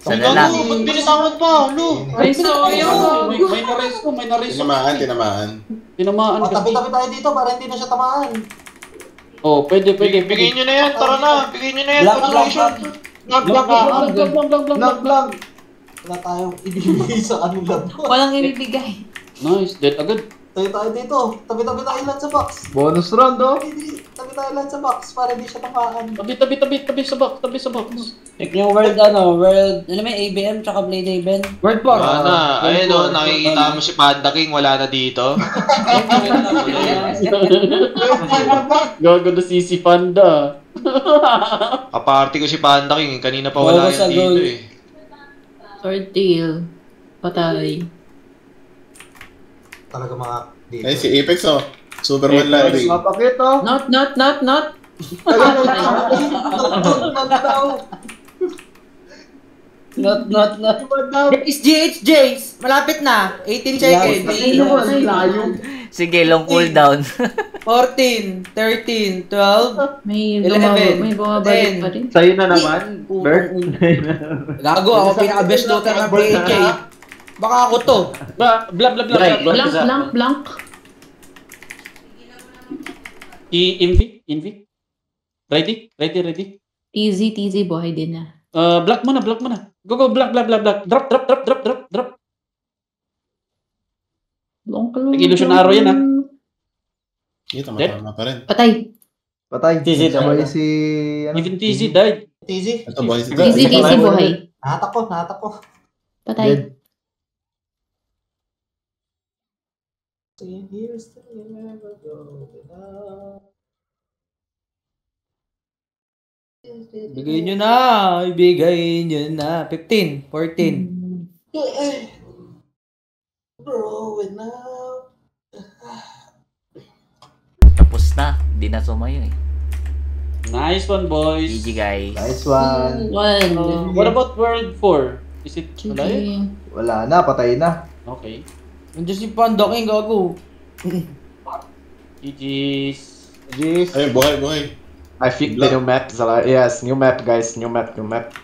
Sana lalaki. Ano, ba't binitawan pa? Ano? Ay, so, yun. Ah, may, na nares ko, may nares ko. Tinamaan, tinamaan. Tinamaan. Oh, ah, Tabi-tabi tayo dito para hindi na siya tamaan. Oh, pwede, pwede. Bigyan nyo na yan, tara na. Bigyan nyo na yan. Black, black, black. Black, black, black, black, black, black, black. Wala tayong ibibigay sa anong labo. Walang ibibigay. Nice, dead agad. Tayo tayo dito. Tabi-tabi tayo lang sa box. Bonus round, oh. Tabi tayo lang sa box para hindi siya tapakan. Tabi, tabi, tabi, tabi sa box, tabi sa box. Check yung world, ano, world, ano may ABM tsaka Blade Haven. World War. Wala na. Ayun, oh, nakikita mo si Panda King, wala na dito. Gago na si si Panda. Kaparty ko si Panda King, kanina pa wala yan dito eh. Tortil. Patay talaga mga dito. Ay, si Apex oh. Superman Apex. lagi. Mapakit oh. Not, not, not, not. not, not, not. There is GHJs. Malapit na. 18 seconds. Sige, long cooldown. 14, 13, 12, may 11, may bumabalik pa rin. Sa'yo na naman, Bert. Lago, ako pinaka-best looter ng PHA. Baka ako to. Ba, blank, blank, blank, blank. Blank, blank, blank. I Invi, Invi. Ready? Ready, ready. Easy, easy boy din na. Ah. Uh, block mo na, block mo na. Go, go, black, black, black, block. Drop, drop, drop, drop, drop, drop. Long ka lang. Nag-illusion arrow yan, ha? Ah. Ito, tama, tama pa rin. Patay. Patay. TZ, Boy, si... Ano? Even TZ died. TZ? Ito, boy. TZ, TZ, boy. Nahatak ko, nahatak ko. Patay. Dead. Staying here, staying never going out. Bigay nyo na! Ibigay nyo na! 15, 14. Growing up. Tapos na. Hindi na sumayo eh. Nice one, boys. GG, guys. Nice one. One. Uh, what about world 4? Is it wala Wala na. Patay na. Okay. Nandiyan si Panda King, eh, gago. GG's. GG's. Ay, buhay, buhay. I think Black. the new map is Yes, new map, guys. New map, new map.